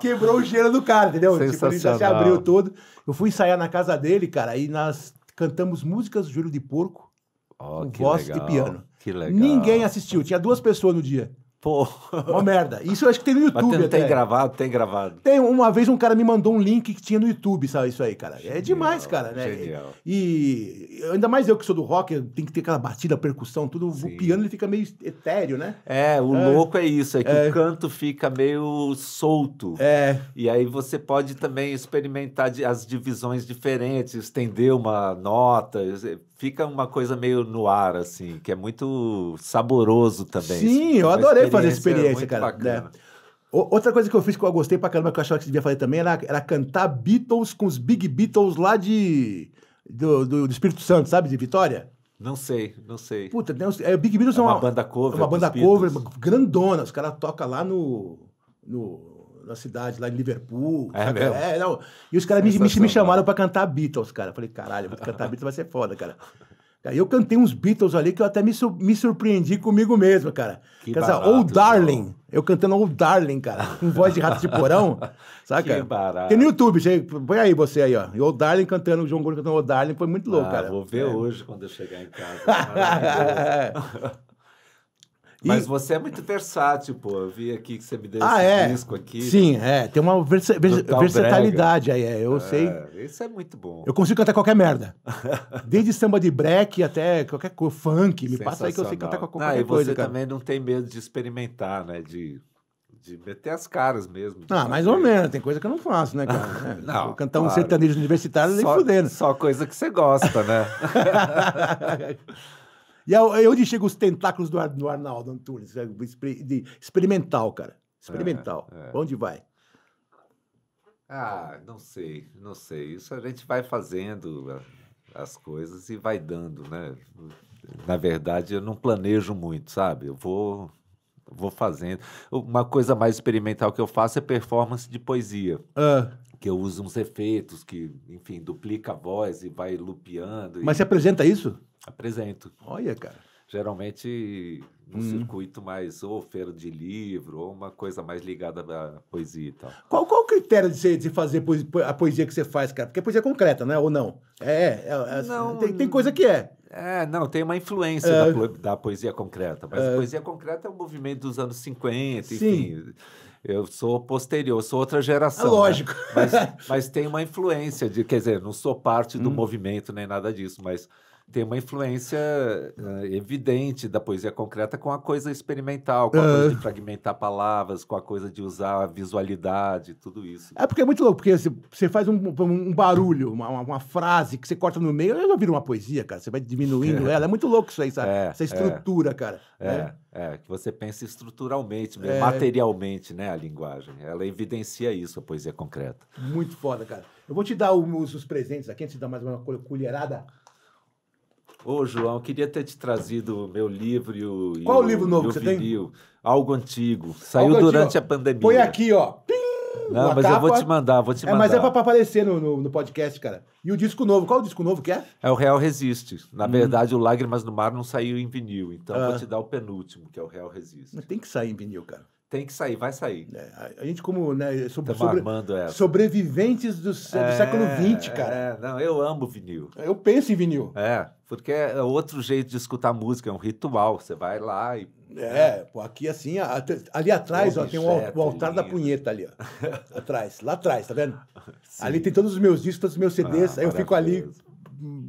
quebrou o gelo do cara, entendeu? Tipo, ele já se abriu todo. Eu fui ensaiar na casa dele, cara, e nós cantamos músicas do Júlio de Porco, oh, com voz legal. e piano.
Que legal. Ninguém
assistiu, tinha duas pessoas no dia. Pô. Uma merda. Isso eu acho que tem no YouTube. Mas tem, até. tem
gravado, tem gravado.
Tem, uma vez um cara me mandou um link que tinha no YouTube, sabe? Isso aí, cara. É genial, é demais, cara,
né? Genial.
E, e, ainda mais eu que sou do rock, tem que ter aquela batida, percussão, tudo. Sim. O piano ele fica meio etéreo, né?
É, o é. louco é isso, é que é. o canto fica meio solto. É. E aí você pode também experimentar as divisões diferentes, estender uma nota, fica uma coisa meio no ar, assim, que é muito saboroso também. Assim, Sim, é eu adorei fazer a experiência, cara. Né? Bacana.
É. Outra coisa que eu fiz que eu gostei pra caramba, que eu achava que você devia fazer também, era, era cantar Beatles com os Big Beatles lá de. Do, do, do Espírito Santo, sabe? De Vitória.
Não sei, não sei.
Puta, tem uns, é, Big Beatles é, é uma, uma banda cover. É uma banda cover grandona. Os caras tocam lá no. no na cidade, lá em Liverpool. É sabe? mesmo? É, não. E os caras me, me, me, chamaram pra cantar Beatles, cara. Falei, caralho, vou cantar Beatles vai ser foda, cara. Aí eu cantei uns Beatles ali que eu até me, me surpreendi comigo mesmo, cara. Que Quer barato, Darling. Eu cantando Oh Darling, cara. Com voz de rato de porão. <laughs> saca? Que barato. Tem no YouTube, chega, põe aí você aí, ó. E Oh Darling cantando, o João Gordo cantando Oh Darling. Foi muito louco, ah, cara. Vou ver é. hoje
quando eu chegar em casa. <laughs> Mas você é muito versátil, pô. Eu vi aqui que você me deu ah, esse é? disco aqui. Né? Sim,
é. Tem uma vers vers versatilidade brega. aí, é. Eu é, sei. Isso é muito bom. Eu consigo cantar qualquer merda. <laughs> Desde samba de break até qualquer funk. Me passa aí que eu sei cantar qualquer não, e coisa. E você cara. também
não tem medo de experimentar, né? De de meter as caras mesmo. Ah, mais ou menos.
Tem coisa que eu não faço, né,
cara? <laughs> É, não, Vou cantar um sertanejo universitário, nem fudendo. Só coisa que você gosta, né?
<laughs> E é, é onde chegam os tentáculos do, do Arnaldo Antunes, é, de experimental, cara. Experimental. É, é. Onde vai?
Ah, não sei, não sei. Isso a gente vai fazendo as coisas e vai dando, né? Na verdade, eu não planejo muito, sabe? Eu vou vou fazendo. Uma coisa mais experimental que eu faço é performance de poesia. Ah. Que eu uso uns efeitos que, enfim, duplica a voz e vai lupeando. Mas e... você apresenta isso? Apresento. Olha, cara. Geralmente um hum. circuito mais ou feira de livro, ou uma coisa mais ligada à poesia e tal.
Qual, qual o critério de, de fazer poesia, a poesia que você faz, cara? Porque é poesia concreta, né? Ou não?
É, é, é, é assim, não, tem, tem coisa que é. É, não, tem uma influência é, da, ah. da, poesia concreta, mas é, a ah. poesia concreta é um movimento dos anos 50, enfim. Sim. Eu sou posterior, sou outra geração. É lógico. Né? Mas, mas, tem uma influência de, quer dizer, não sou parte do hum. movimento nem nada disso, mas tem uma influência uh, evidente da poesia concreta com a coisa experimental, com a coisa de fragmentar palavras, com a coisa de usar a visualidade, tudo isso. É porque
é muito louco, porque assim, você faz um, um barulho, uma, uma, frase que você corta no meio, ela já vira uma poesia, cara. Você vai diminuindo é. <laughs> ela. É muito
louco isso aí, sabe? É, Essa é. estrutura, é. cara. É, né? é, que você pensa estruturalmente, é. materialmente, né, a linguagem. Ela evidencia isso, a poesia concreta. Muito
foda, cara. Eu vou te dar os, os presentes aqui, antes de dar mais uma colherada
Ô, João, queria ter te trazido o meu livro e o. Qual o, livro novo que você vinil? tem? Algo antigo. Saiu Algo durante antigo. a pandemia. Põe aqui, ó. Não, Uma mas capa. eu vou te mandar, vou te mandar. É, mas é pra
aparecer no, no, no, podcast, cara. E o disco novo, qual o disco novo que é?
É o Real Resiste. Na hum. verdade, o Lágrimas no Mar não saiu em vinil, então ah. vou te dar o penúltimo, que é o Real Resiste. Mas tem que sair em vinil, cara. Tem que sair, vai sair. É, a gente, como, né, é sobre, sobre,
sobreviventes do, é, século XX, cara. É,
não, eu amo vinil. Eu penso em vinil. É, porque é outro jeito de escutar música, é um ritual. Você vai lá e. É, né? pô,
aqui assim, ali atrás, ó, tem o, o altar lindo. da punheta ali, ó. atrás, lá atrás, tá vendo? <laughs> Sim. Ali tem todos os meus discos, todos os meus CDs, ah, aí eu fico ali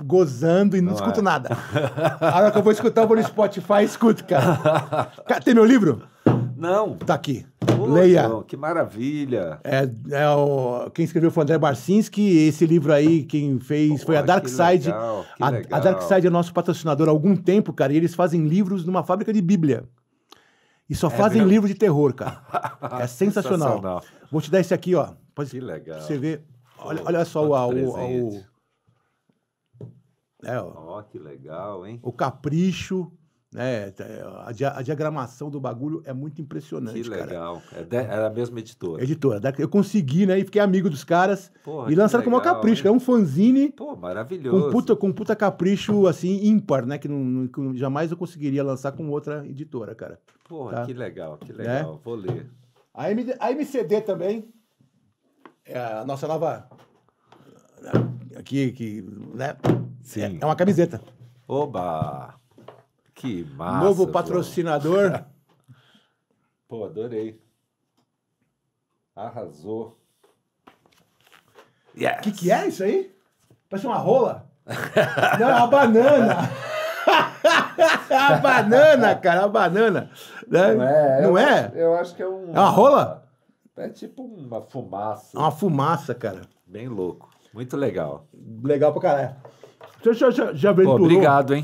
gozando e não, não escuto é. nada. <laughs> A hora que eu vou escutar, eu vou no Spotify e escuto, cara. <laughs> Tem meu livro? Não. tá aqui. Leia.
Que maravilha.
É, é o, quem escreveu foi o André Barcinski. Esse livro aí, quem fez Pô, foi a Dark Side. Legal, a, a, Dark Side é nosso patrocinador há algum tempo, cara. E eles fazem livros numa fábrica de Bíblia. E só é fazem mesmo? livro de terror, cara. <laughs> É sensacional. sensacional. Vou te dar esse aqui, ó.
Pode, que legal. Você vê, Olha, olha só o, o, o, é,
ó. Oh, que legal, hein? O capricho né? A, dia, a, diagramação do bagulho é muito impressionante. Que legal.
Cara. É, de, é a mesma editora. Editora. Eu consegui, né?
E fiquei amigo dos caras. Porra, e lançaram com o maior capricho. É um fanzine.
Pô, maravilhoso. Com puta,
com puta capricho, assim, ímpar, né? Que, não, que jamais eu conseguiria lançar com outra editora, cara. Porra, tá? que legal, que né? legal. Né? Vou ler. A, M, a MCD também. É a nossa nova. Aqui, que. Né? É, Sim. é, é uma
camiseta. Oba! Que massa. Novo patrocinador. <laughs> Pô, adorei. Arrasou.
O yes. que, que é isso aí? Parece uma rola? <laughs> Não, é uma banana.
<laughs> a banana,
cara, a banana. Né? Não é? é Não eu, é? Acho,
eu acho que é um. É uma rola? É tipo uma fumaça.
É uma fumaça, cara.
Bem louco. Muito legal. Legal pra caralho. Você já, já, já aventurou? Pô, obrigado, hein?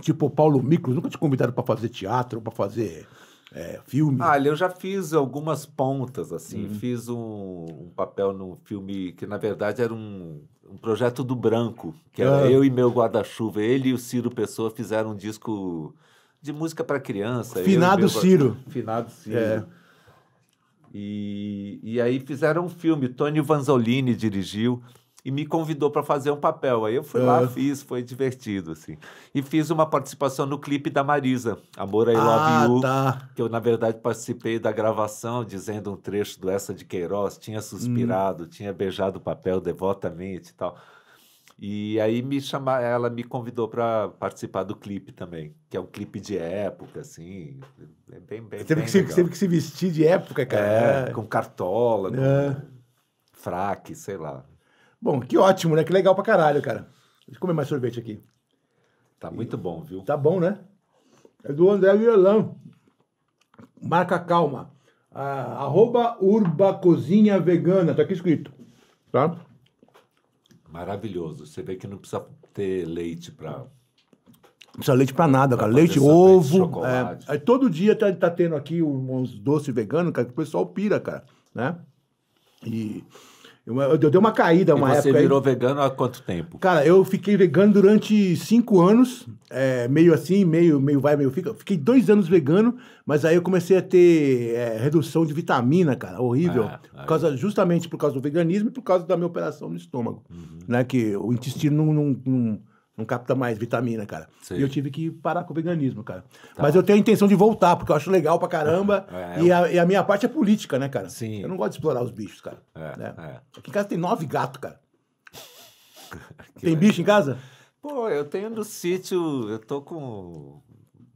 Tipo, Paulo Miklos, nunca te convidaram para fazer teatro, para fazer
é, filme? Ah, eu já fiz algumas pontas, assim. Uhum. Fiz um, um, papel num filme que, na verdade, era um, um projeto do Branco, que era é. eu e meu guarda-chuva. Ele e o Ciro Pessoa fizeram um disco de música para criança. Finado meu... Ciro. Finado Ciro. É. E, e aí fizeram um filme, Tony Vanzolini dirigiu e me convidou para fazer um papel. Aí eu fui é. lá, fiz, foi divertido, assim. E fiz uma participação no clipe da Marisa, Amor I Love ah, You, tá. que eu, na verdade, participei da gravação dizendo um trecho do Essa de Queiroz, tinha suspirado, hum. tinha beijado o papel devotamente e tal. E aí me chama, ela me convidou para participar do clipe também, que é um clipe de época, assim, é bem, bem, teve bem que legal. Se, teve que
se vestir de época, cara. É, com
cartola, é.
com fraque, sei lá. Bom, que ótimo, né? Que legal pra caralho, cara. Deixa eu comer mais sorvete aqui. Tá muito bom, viu? Tá bom, né? É do André Violão. Marca calma. Ah, arroba Urba Cozinha Vegana. Tá aqui escrito.
Tá? Maravilhoso. Você vê que não precisa ter leite pra... Não
precisa leite pra nada, pra cara. Leite, ovo.
É, é, todo dia tá,
tá tendo aqui uns doces veganos, cara, que o pessoal pira, cara. Né? E... Eu, eu, eu dei uma caída uma e você época. Você virou
aí. vegano há quanto tempo?
Cara, eu fiquei vegano durante cinco anos, é, meio assim, meio, meio vai, meio fica. Fiquei dois anos vegano, mas aí eu comecei a ter é, redução de vitamina, cara, horrível. Ah, por causa, justamente por causa do veganismo e por causa da minha operação no estômago. Uhum. Né, que o intestino não, não, não não capta mais vitamina, cara. Sim. E eu tive que parar com o veganismo, cara. Tá. Mas eu tenho a intenção de voltar, porque eu acho legal pra caramba. <laughs> É, e, a, e, a, minha parte é política, né, cara? Sim. Eu não gosto de explorar os bichos, cara. É, né? é. Aqui em casa tem nove gatos, cara. <laughs> Que tem legal. bicho em casa?
Pô, eu tenho no sítio, eu tô com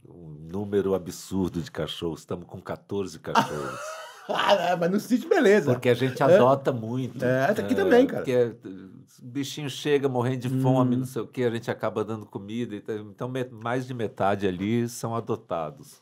um número absurdo de cachorros. Estamos com 14 cachorros. <laughs> ah, é, mas no sítio, beleza. Porque a gente é. adota é. muito. É, aqui é, também, cara. Porque o bichinho chega morrendo de fome, hum. não sei o quê, a gente acaba dando comida. Então, mais de metade ali são adotados.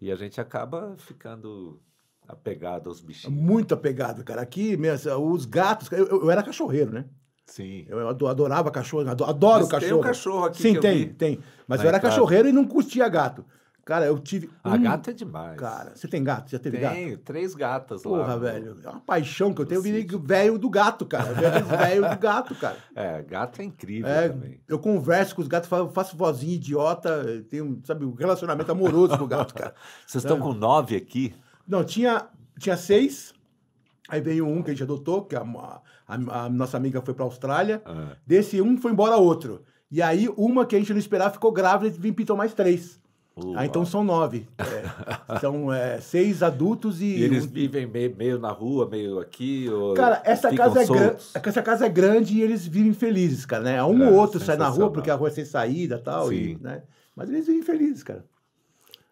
E a gente acaba ficando apegado aos bichinhos.
Muito apegado, cara. Aqui, mesmo, os gatos... Eu, eu era cachorreiro, né? Sim. Eu adorava cachorro, adoro, cachorro. Tem um cachorro aqui. Sim, tem, vi. tem. Mas Na eu era Itália. cachorreiro e não curtia gato. Cara, eu tive. A um... gata é demais. Cara, você tem gato? Já teve Tenho, gato? Tenho,
três gatas Porra, lá. Porra, velho. É uma
paixão que eu tenho. Eu velho do gato, cara. <laughs> velho do
gato, cara. É, gato é incrível é, também.
Eu converso com os gatos, faço vozinha idiota. Tenho, sabe, um relacionamento amoroso com o gato, cara. <laughs> Vocês estão é. com nove aqui? Não, tinha, tinha seis. Aí veio um que a gente adotou, que a, a, a nossa amiga foi pra Austrália. Ah. Desse um foi embora outro. E aí, uma que a gente não esperava ficou grávida e vim pintou mais três. Ah, então são nove. É, são <laughs> então, é, seis adultos e. e eles um...
vivem meio, meio, na rua, meio aqui.
cara, essa casa, é gran... É essa casa é grande e eles vivem felizes, cara, né? Um ah, ou outro sai na rua porque a rua é sem saída tal, e né? Mas eles vivem felizes, cara.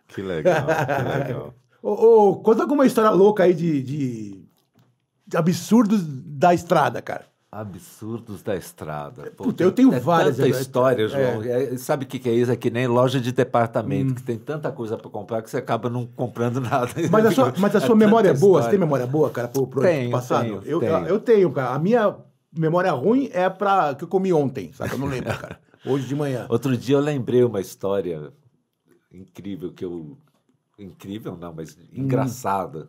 Que legal, que legal. <laughs> ô, ô, conta alguma história louca aí de, de, de absurdos
da estrada, cara. Absurdos da estrada. Pô, Puta, eu tenho é várias. Tanta história, é. João. É. É, sabe o que, que, é isso? É que nem loja de departamento, hum. que tem tanta coisa para comprar que você acaba não comprando <laughs> nada. Mas a sua, mas a é sua memória é boa? História. Você tem memória
boa, cara, pro, pro tenho, passado? Tenho, eu tenho. eu tenho, cara. A minha memória ruim é para que eu comi ontem, sabe? Eu não lembro, cara. <laughs>
Hoje de manhã. Outro dia eu lembrei uma história incrível que eu. Incrível, não, mas hum. engraçada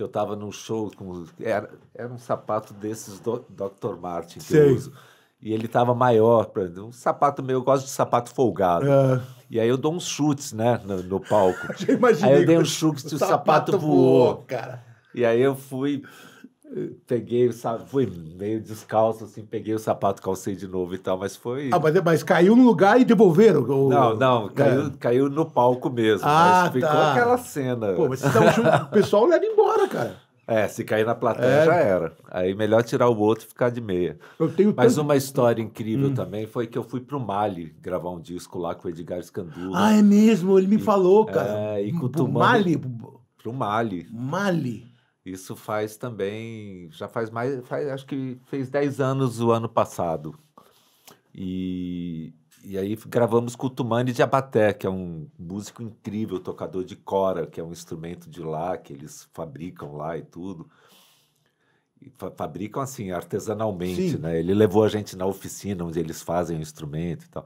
que eu estava num show com era, era um sapato desses do, Dr. Martin que eu uso. E ele estava maior, um sapato meio, eu gosto de sapato folgado. É. E aí eu dou uns chutes, né, no, no palco. <laughs> aí eu dei um chute e o sapato, sapato voou. voou. cara. E aí eu fui peguei, sapato, fui meio descalço, assim, peguei o sapato, calcei de novo e tal, mas foi. Ah, mas, mas
caiu no lugar e devolveram? Não,
não, é. caiu, é. caiu no palco mesmo. Ah, mas ficou tá. aquela cena. Pô, mas tá, o
pessoal leva embora,
cara. É, se cair na plateia é. já era. Aí melhor tirar o outro e ficar de meia. Mas tanto... uma história incrível hum. também foi que eu fui pro Mali gravar um disco lá com o Edgar Scandula. Ah, é
mesmo? Ele me e, falou, cara. É, e com pro Mali?
Pro Mali. Mali. Isso faz também, já faz mais, faz, acho que fez 10 anos o ano passado. E, e aí gravamos com o Tumani de Abaté, que é um músico incrível, tocador de cora, que é um instrumento de lá, que eles fabricam lá e tudo. E fa fabricam assim, artesanalmente, Sim. né? Ele levou a gente na oficina onde eles fazem o instrumento e tal.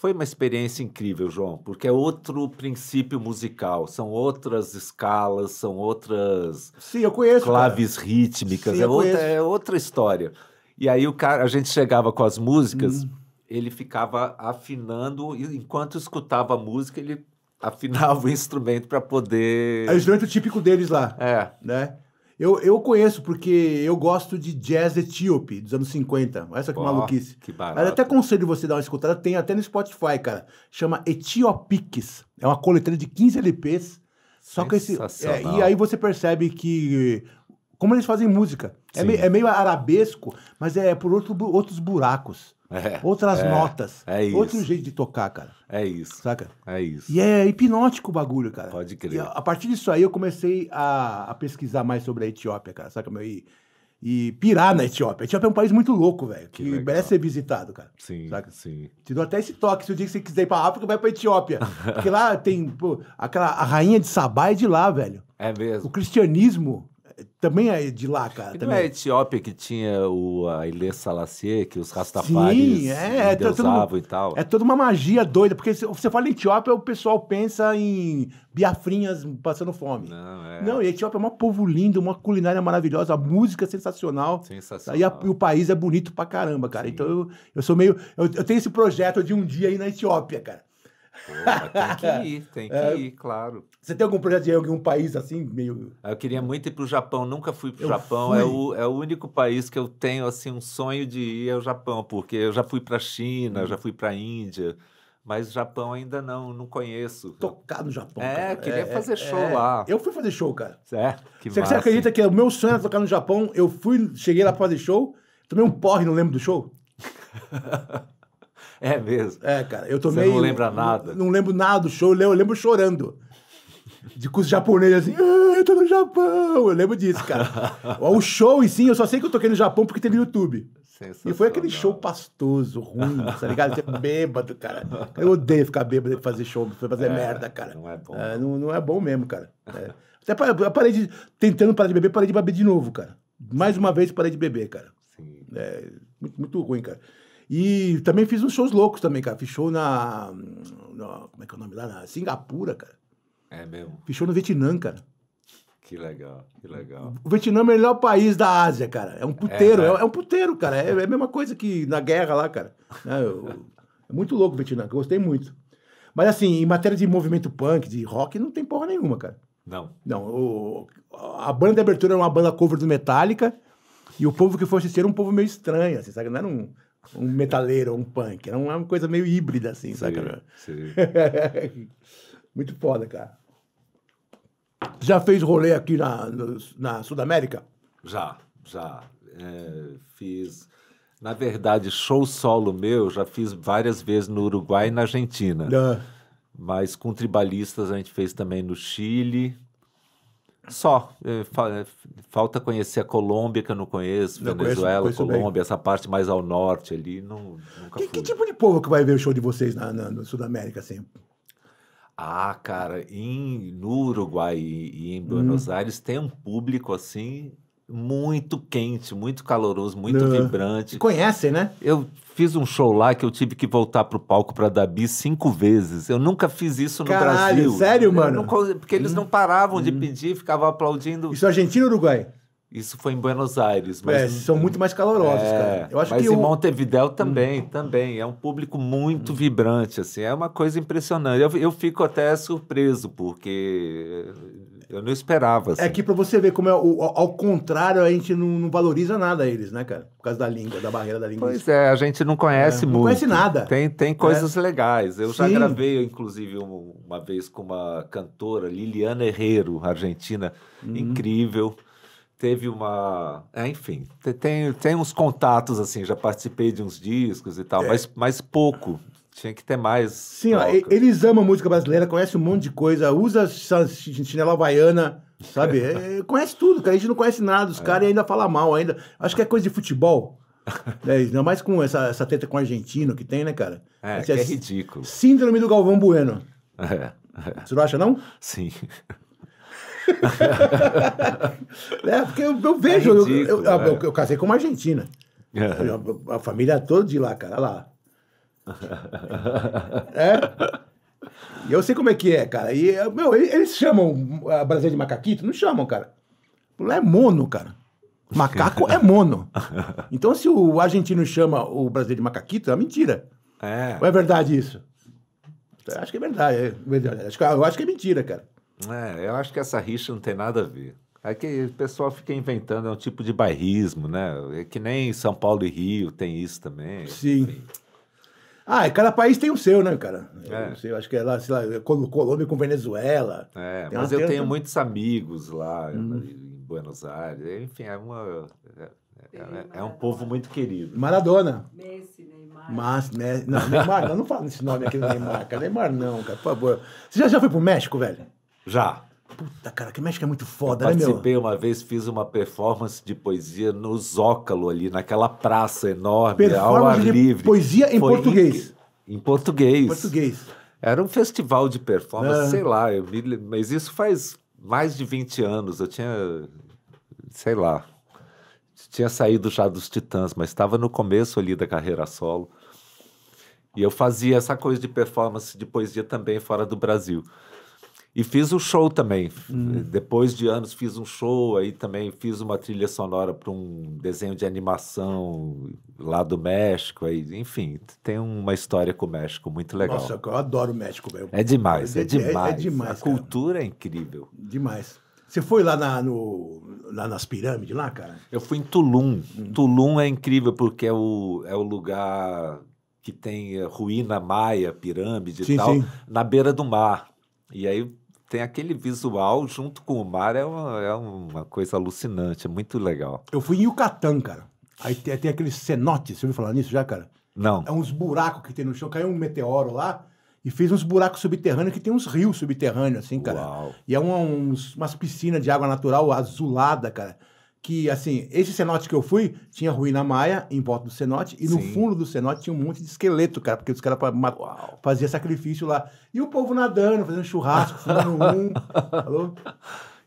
Foi uma experiência incrível, João, porque é outro princípio musical, são outras escalas, são outras Sim, eu conheço, claves cara. rítmicas, Sim, é, outra, é outra história. E aí o cara, a gente chegava com as músicas, hum. ele ficava afinando, e enquanto escutava a música, ele afinava o <laughs> instrumento para poder. É o
instrumento típico deles lá. É. Né? Eu, eu conheço, porque eu gosto de jazz etíope dos anos 50. só que maluquice. Que barato. Eu até aconselho você dar uma escutada, tem até no Spotify, cara. Chama Etiopics. É uma coletânea de 15 LPs. Só que esse. É, e aí você percebe que como eles fazem música. É, me, é meio arabesco, mas é por outro, outros buracos. É, outras é, notas. É isso. Outro jeito de tocar, cara. É isso. Saca? É isso. E é hipnótico o bagulho, cara. Pode crer. E a partir disso aí eu comecei a, a pesquisar mais sobre a Etiópia, cara. Saca, meu? E, e pirar na Etiópia. A Etiópia é um país muito louco, velho. Que, que merece ser visitado, cara. Sim. Saca? Sim. Te dou até esse toque. Se o dia que você quiser ir pra África, vai pra Etiópia. <laughs> Porque lá tem, pô, aquela, a rainha de Sabá é de lá, velho. É mesmo. O cristianismo também é de lá, cara. também. Não é a
Etiópia que tinha o Haile Selassie, que os rastafaris Sim, é, é, tá e tal.
É toda uma magia doida, porque se você fala em Etiópia, o pessoal pensa em biafrinhas passando fome. Não, é. Não, e Etiópia é um povo lindo, uma culinária maravilhosa, a música é sensacional.
Sensacional. E, a,
e, o país é bonito pra caramba, cara. Sim. Então eu, eu sou meio... Eu, eu tenho esse projeto de um dia ir na Etiópia, cara
tem que <laughs> é. ir, tem que é, ir, claro.
Você tem algum projeto de ir algum país assim, meio.
Eu queria muito ir para o Japão, nunca fui para o Japão. É o, é o único país que eu tenho assim um sonho de ir é o Japão, porque eu já fui para a China, hum. já fui para a Índia. Mas Japão ainda não, não conheço. Tocar no Japão. É, cara. queria é, fazer é, show é, lá. Eu fui fazer show, cara. Certo? Que você, massa. você acredita
que o meu sonho era tocar no Japão? Eu fui, cheguei lá pra fazer show, tomei um porre, não lembro do show? <laughs> <laughs> É mesmo. É, cara. Eu tomei. Você não lembra nada. Não, lembro nada do show, eu lembro chorando. De curso japonês, assim, ah, eu tô no Japão. Eu lembro disso, cara. <laughs> o show, e sim, eu só sei que eu toquei no Japão porque teve no YouTube. E foi aquele show pastoso, ruim, tá ligado? Você é bêbado, cara. Eu odeio ficar bêbado e fazer show, fazer é, merda, cara. Não é bom. É, não, não, é bom mesmo, cara. É. Até parei de. Tentando parar de beber, parei de beber de novo, cara. Mais uma vez parei de beber, cara. Sim. É, muito, muito ruim, cara. E também fiz uns shows loucos também, cara. Fiz show na, na Como é que é o nome lá? Na Singapura, cara. É mesmo? Fiz show no Vietnã, cara.
Que legal, que legal.
O Vietnã é o melhor país da Ásia, cara. É um é, puteiro, né? é, é um puteiro, cara. É, é, a mesma coisa que na guerra lá, cara. É, né, eu, é muito louco o Vietnã, que eu gostei muito. Mas assim, em matéria de movimento punk, de rock, não tem porra nenhuma, cara. Não. Não. O, a banda de abertura era uma banda cover do Metallica. E o povo que foi assistir era um povo meio estranho, assim, sabe? Não era um, um metaleiro, um punk. Era uma coisa meio híbrida, assim, sim, saca? <laughs> Sim. Muito foda, cara. Já fez rolê aqui na, na Sudamérica?
Já, já. É, fiz. Na verdade, show solo meu já fiz várias vezes no Uruguai e na Argentina. Mas com tribalistas a gente fez também no Chile, só. Eh, eh, falta conhecer a Colômbia, que eu não conheço, não, Venezuela, conheço, conheço Colômbia, bem. essa parte mais ao norte ali. Não, que, que,
tipo de povo que vai ver o show de vocês na, na, no Sudamérica, assim?
Ah, cara, em, no Uruguai e, em Buenos hum. Aires tem um público assim muito quente, muito caloroso, muito não. vibrante. conhecem, né? Eu fiz um show lá que eu tive que voltar pro palco para dar bis cinco vezes. Eu nunca fiz isso no Caralho, Brasil. Sério, mano? Não, porque eles hum. não paravam hum. de pedir, ficavam aplaudindo. Isso é Argentina ou Uruguai? Isso foi em Buenos Aires, mas é, são
muito mais calorosos, é, cara. Eu acho mas que em eu...
Montevidéu também, hum. também é um público muito hum. vibrante, assim, é uma coisa impressionante. Eu, eu fico até surpreso porque eu não esperava. É assim. É que
para você ver como é o, ao contrário a gente não, não, valoriza
nada eles, né, cara? Por causa da língua, da barreira da língua. Pois é, a gente não conhece é, muito. Não conhece nada. Tem tem coisas é. legais. Eu Sim. já gravei, inclusive, uma, uma, vez com uma cantora Liliana Herrero, argentina, hum. incrível teve uma. É, enfim, tem, tem uns contatos, assim, já participei de uns discos e tal, é. mas, mas pouco. Tinha que ter mais. Sim, ó,
eles amam música brasileira, conhecem um monte de coisa, usa chinela havaiana, sabe? <laughs> É, conhece tudo, cara. A gente não conhece nada, os é. caras ainda falam mal ainda. Acho que é coisa de futebol. <laughs> É, ainda mais com essa, essa treta com o argentino que tem, né, cara? É, que é ridículo. Síndrome do Galvão Bueno. é. é. Você não acha, não? Sim é, porque eu, eu vejo. É ridículo, eu, né? eu, eu, casei com uma argentina. É. A, a, família toda de lá, cara. Lá.
É.
E eu sei como é que é, cara. E, meu, eles chamam a Brasília de macaquito? Não chamam, cara. Lá é mono, cara. Macaco é mono. Então, se o argentino chama o brasileiro de macaquito, é mentira. É. Ou é verdade isso? Eu acho que é verdade. É verdade. Eu acho que é mentira, cara.
É, eu acho que essa rixa não tem nada a ver. É que o pessoal fica inventando, é um tipo de bairrismo, né? É que nem São Paulo e Rio tem isso também. Sim.
Enfim. Ah, cada país tem o seu, né, cara? É. Eu, sei, eu acho que é lá, sei lá, Colômbia com Venezuela. É, tem mas eu tenho
muitos amigos lá hum. em Buenos Aires. Enfim, é uma. É, é, é, é um povo muito querido. Maradona. Messi, Neymar. Mas, né? Não, Neymar,
não, não fala esse nome aqui do Neymar, cara. Neymar não, cara, por favor. Você já, já foi pro México, velho? Já. Puta, cara, que México é muito foda, né, meu? Participei
uma vez, fiz uma performance de poesia no Zócalo ali, naquela praça enorme, ao ar livre. Poesia em Foi português. Em, em português. Em português. Era um festival de performance, ah. sei lá, eu me, mas isso faz mais de 20 anos. Eu tinha, sei lá, tinha saído já dos Titãs, mas estava no começo ali da carreira solo. E eu fazia essa coisa de performance de poesia também fora do Brasil. E fiz o show também. Hum. Depois de anos fiz um show, aí também fiz uma trilha sonora para um desenho de animação lá do México. Aí, enfim, tem uma história com o México muito legal. Nossa,
eu adoro o México, Meu. É demais, é, é demais. É, é demais. A
cara. cultura é incrível.
Demais. Você foi lá, na, no, lá nas pirâmides, lá, cara?
Eu fui em Tulum. Hum. Tulum é incrível porque é o, é o lugar que tem é, ruína maia, pirâmide sim, e tal, sim. na beira do mar. E aí tem aquele visual junto com o mar, é uma, é uma coisa alucinante, é muito legal.
Eu fui em Yucatán, cara. Aí tem, tem aqueles cenotes, você ouviu falar nisso já, cara? Não. É uns buracos que tem no chão, caiu um meteoro lá e fez uns buracos subterrâneos que tem uns rios subterrâneos, assim, cara. Uau. E é uma, uns, umas piscinas de água natural azulada, cara que, assim, esse cenote que eu fui, tinha ruína maia em volta do cenote, e Sim. no fundo do cenote tinha um monte de esqueleto, cara, porque os caras faziam sacrifício lá. E o povo nadando, fazendo churrasco, fumando um.
<laughs> Falou?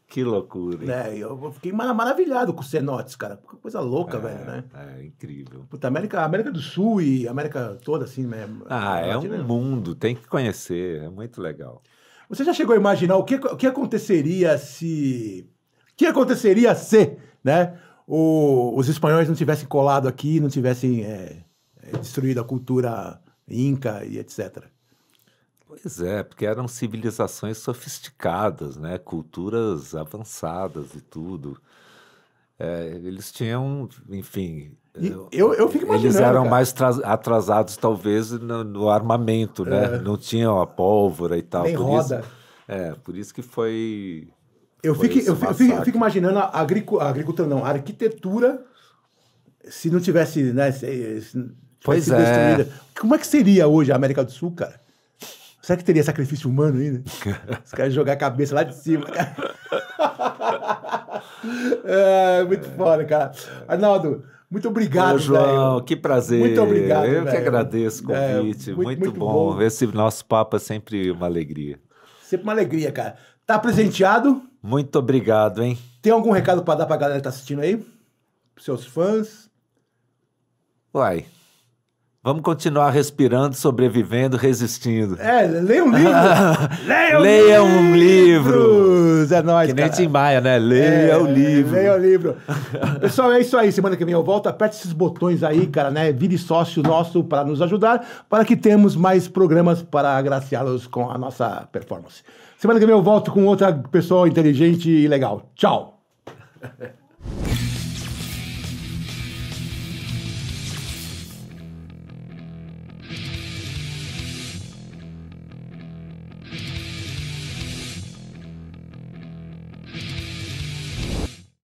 Que loucura. Hein? É,
eu fiquei maravilhado com os cenotes, cara. Coisa louca, é, velho, né? É, incrível. Puta, América, América do Sul e América toda, assim, né?
Ah, é um mundo, tem que conhecer, é muito legal.
Você já chegou a imaginar o que, o que aconteceria se... O que aconteceria se né? O, os espanhóis não tivessem colado aqui, não tivessem é, é destruído a cultura inca
e etc. Pois é, porque eram civilizações sofisticadas, né? Culturas avançadas e tudo. É, eles tinham, enfim, eu, eu fico imaginando. Eles eram cara. mais atrasados, talvez, no, no armamento, né? É. Não tinham a pólvora e tal. Nem por roda. Isso, é, por isso que foi eu fico, eu, fico, eu fico,
imaginando a, a agricultura, não, a arquitetura, se não tivesse, né, se, se pois é. destruída. Como é que seria hoje a América do Sul, cara? Será que teria sacrifício humano ainda? <laughs> Os caras jogar a cabeça lá de cima, cara. <laughs> é, muito é. foda, cara. Arnaldo, muito obrigado, Ô, João. Véio. Que prazer. Muito obrigado. Eu véio. que agradeço o é, convite. É, muito, muito, muito bom. bom.
Esse nosso papo é sempre uma alegria.
Sempre uma alegria, cara. Tá presenteado?
Muito obrigado, hein?
Tem algum recado para dar pra galera que tá assistindo aí? seus fãs?
Uai. Vamos continuar respirando, sobrevivendo, resistindo.
É, leia um livro. <laughs> leia um, leia
um livro. É nóis, que cara. nem Tim Maia, né? Leia é, o livro. Leia o livro. Pessoal, é
isso aí. Semana que vem eu volto. Aperte esses botões aí, cara, né? Vire sócio nosso para nos ajudar, para que temos mais programas para agraciá-los com a nossa performance. Semana que vem eu volto com outra pessoa inteligente e legal. Tchau!
<laughs>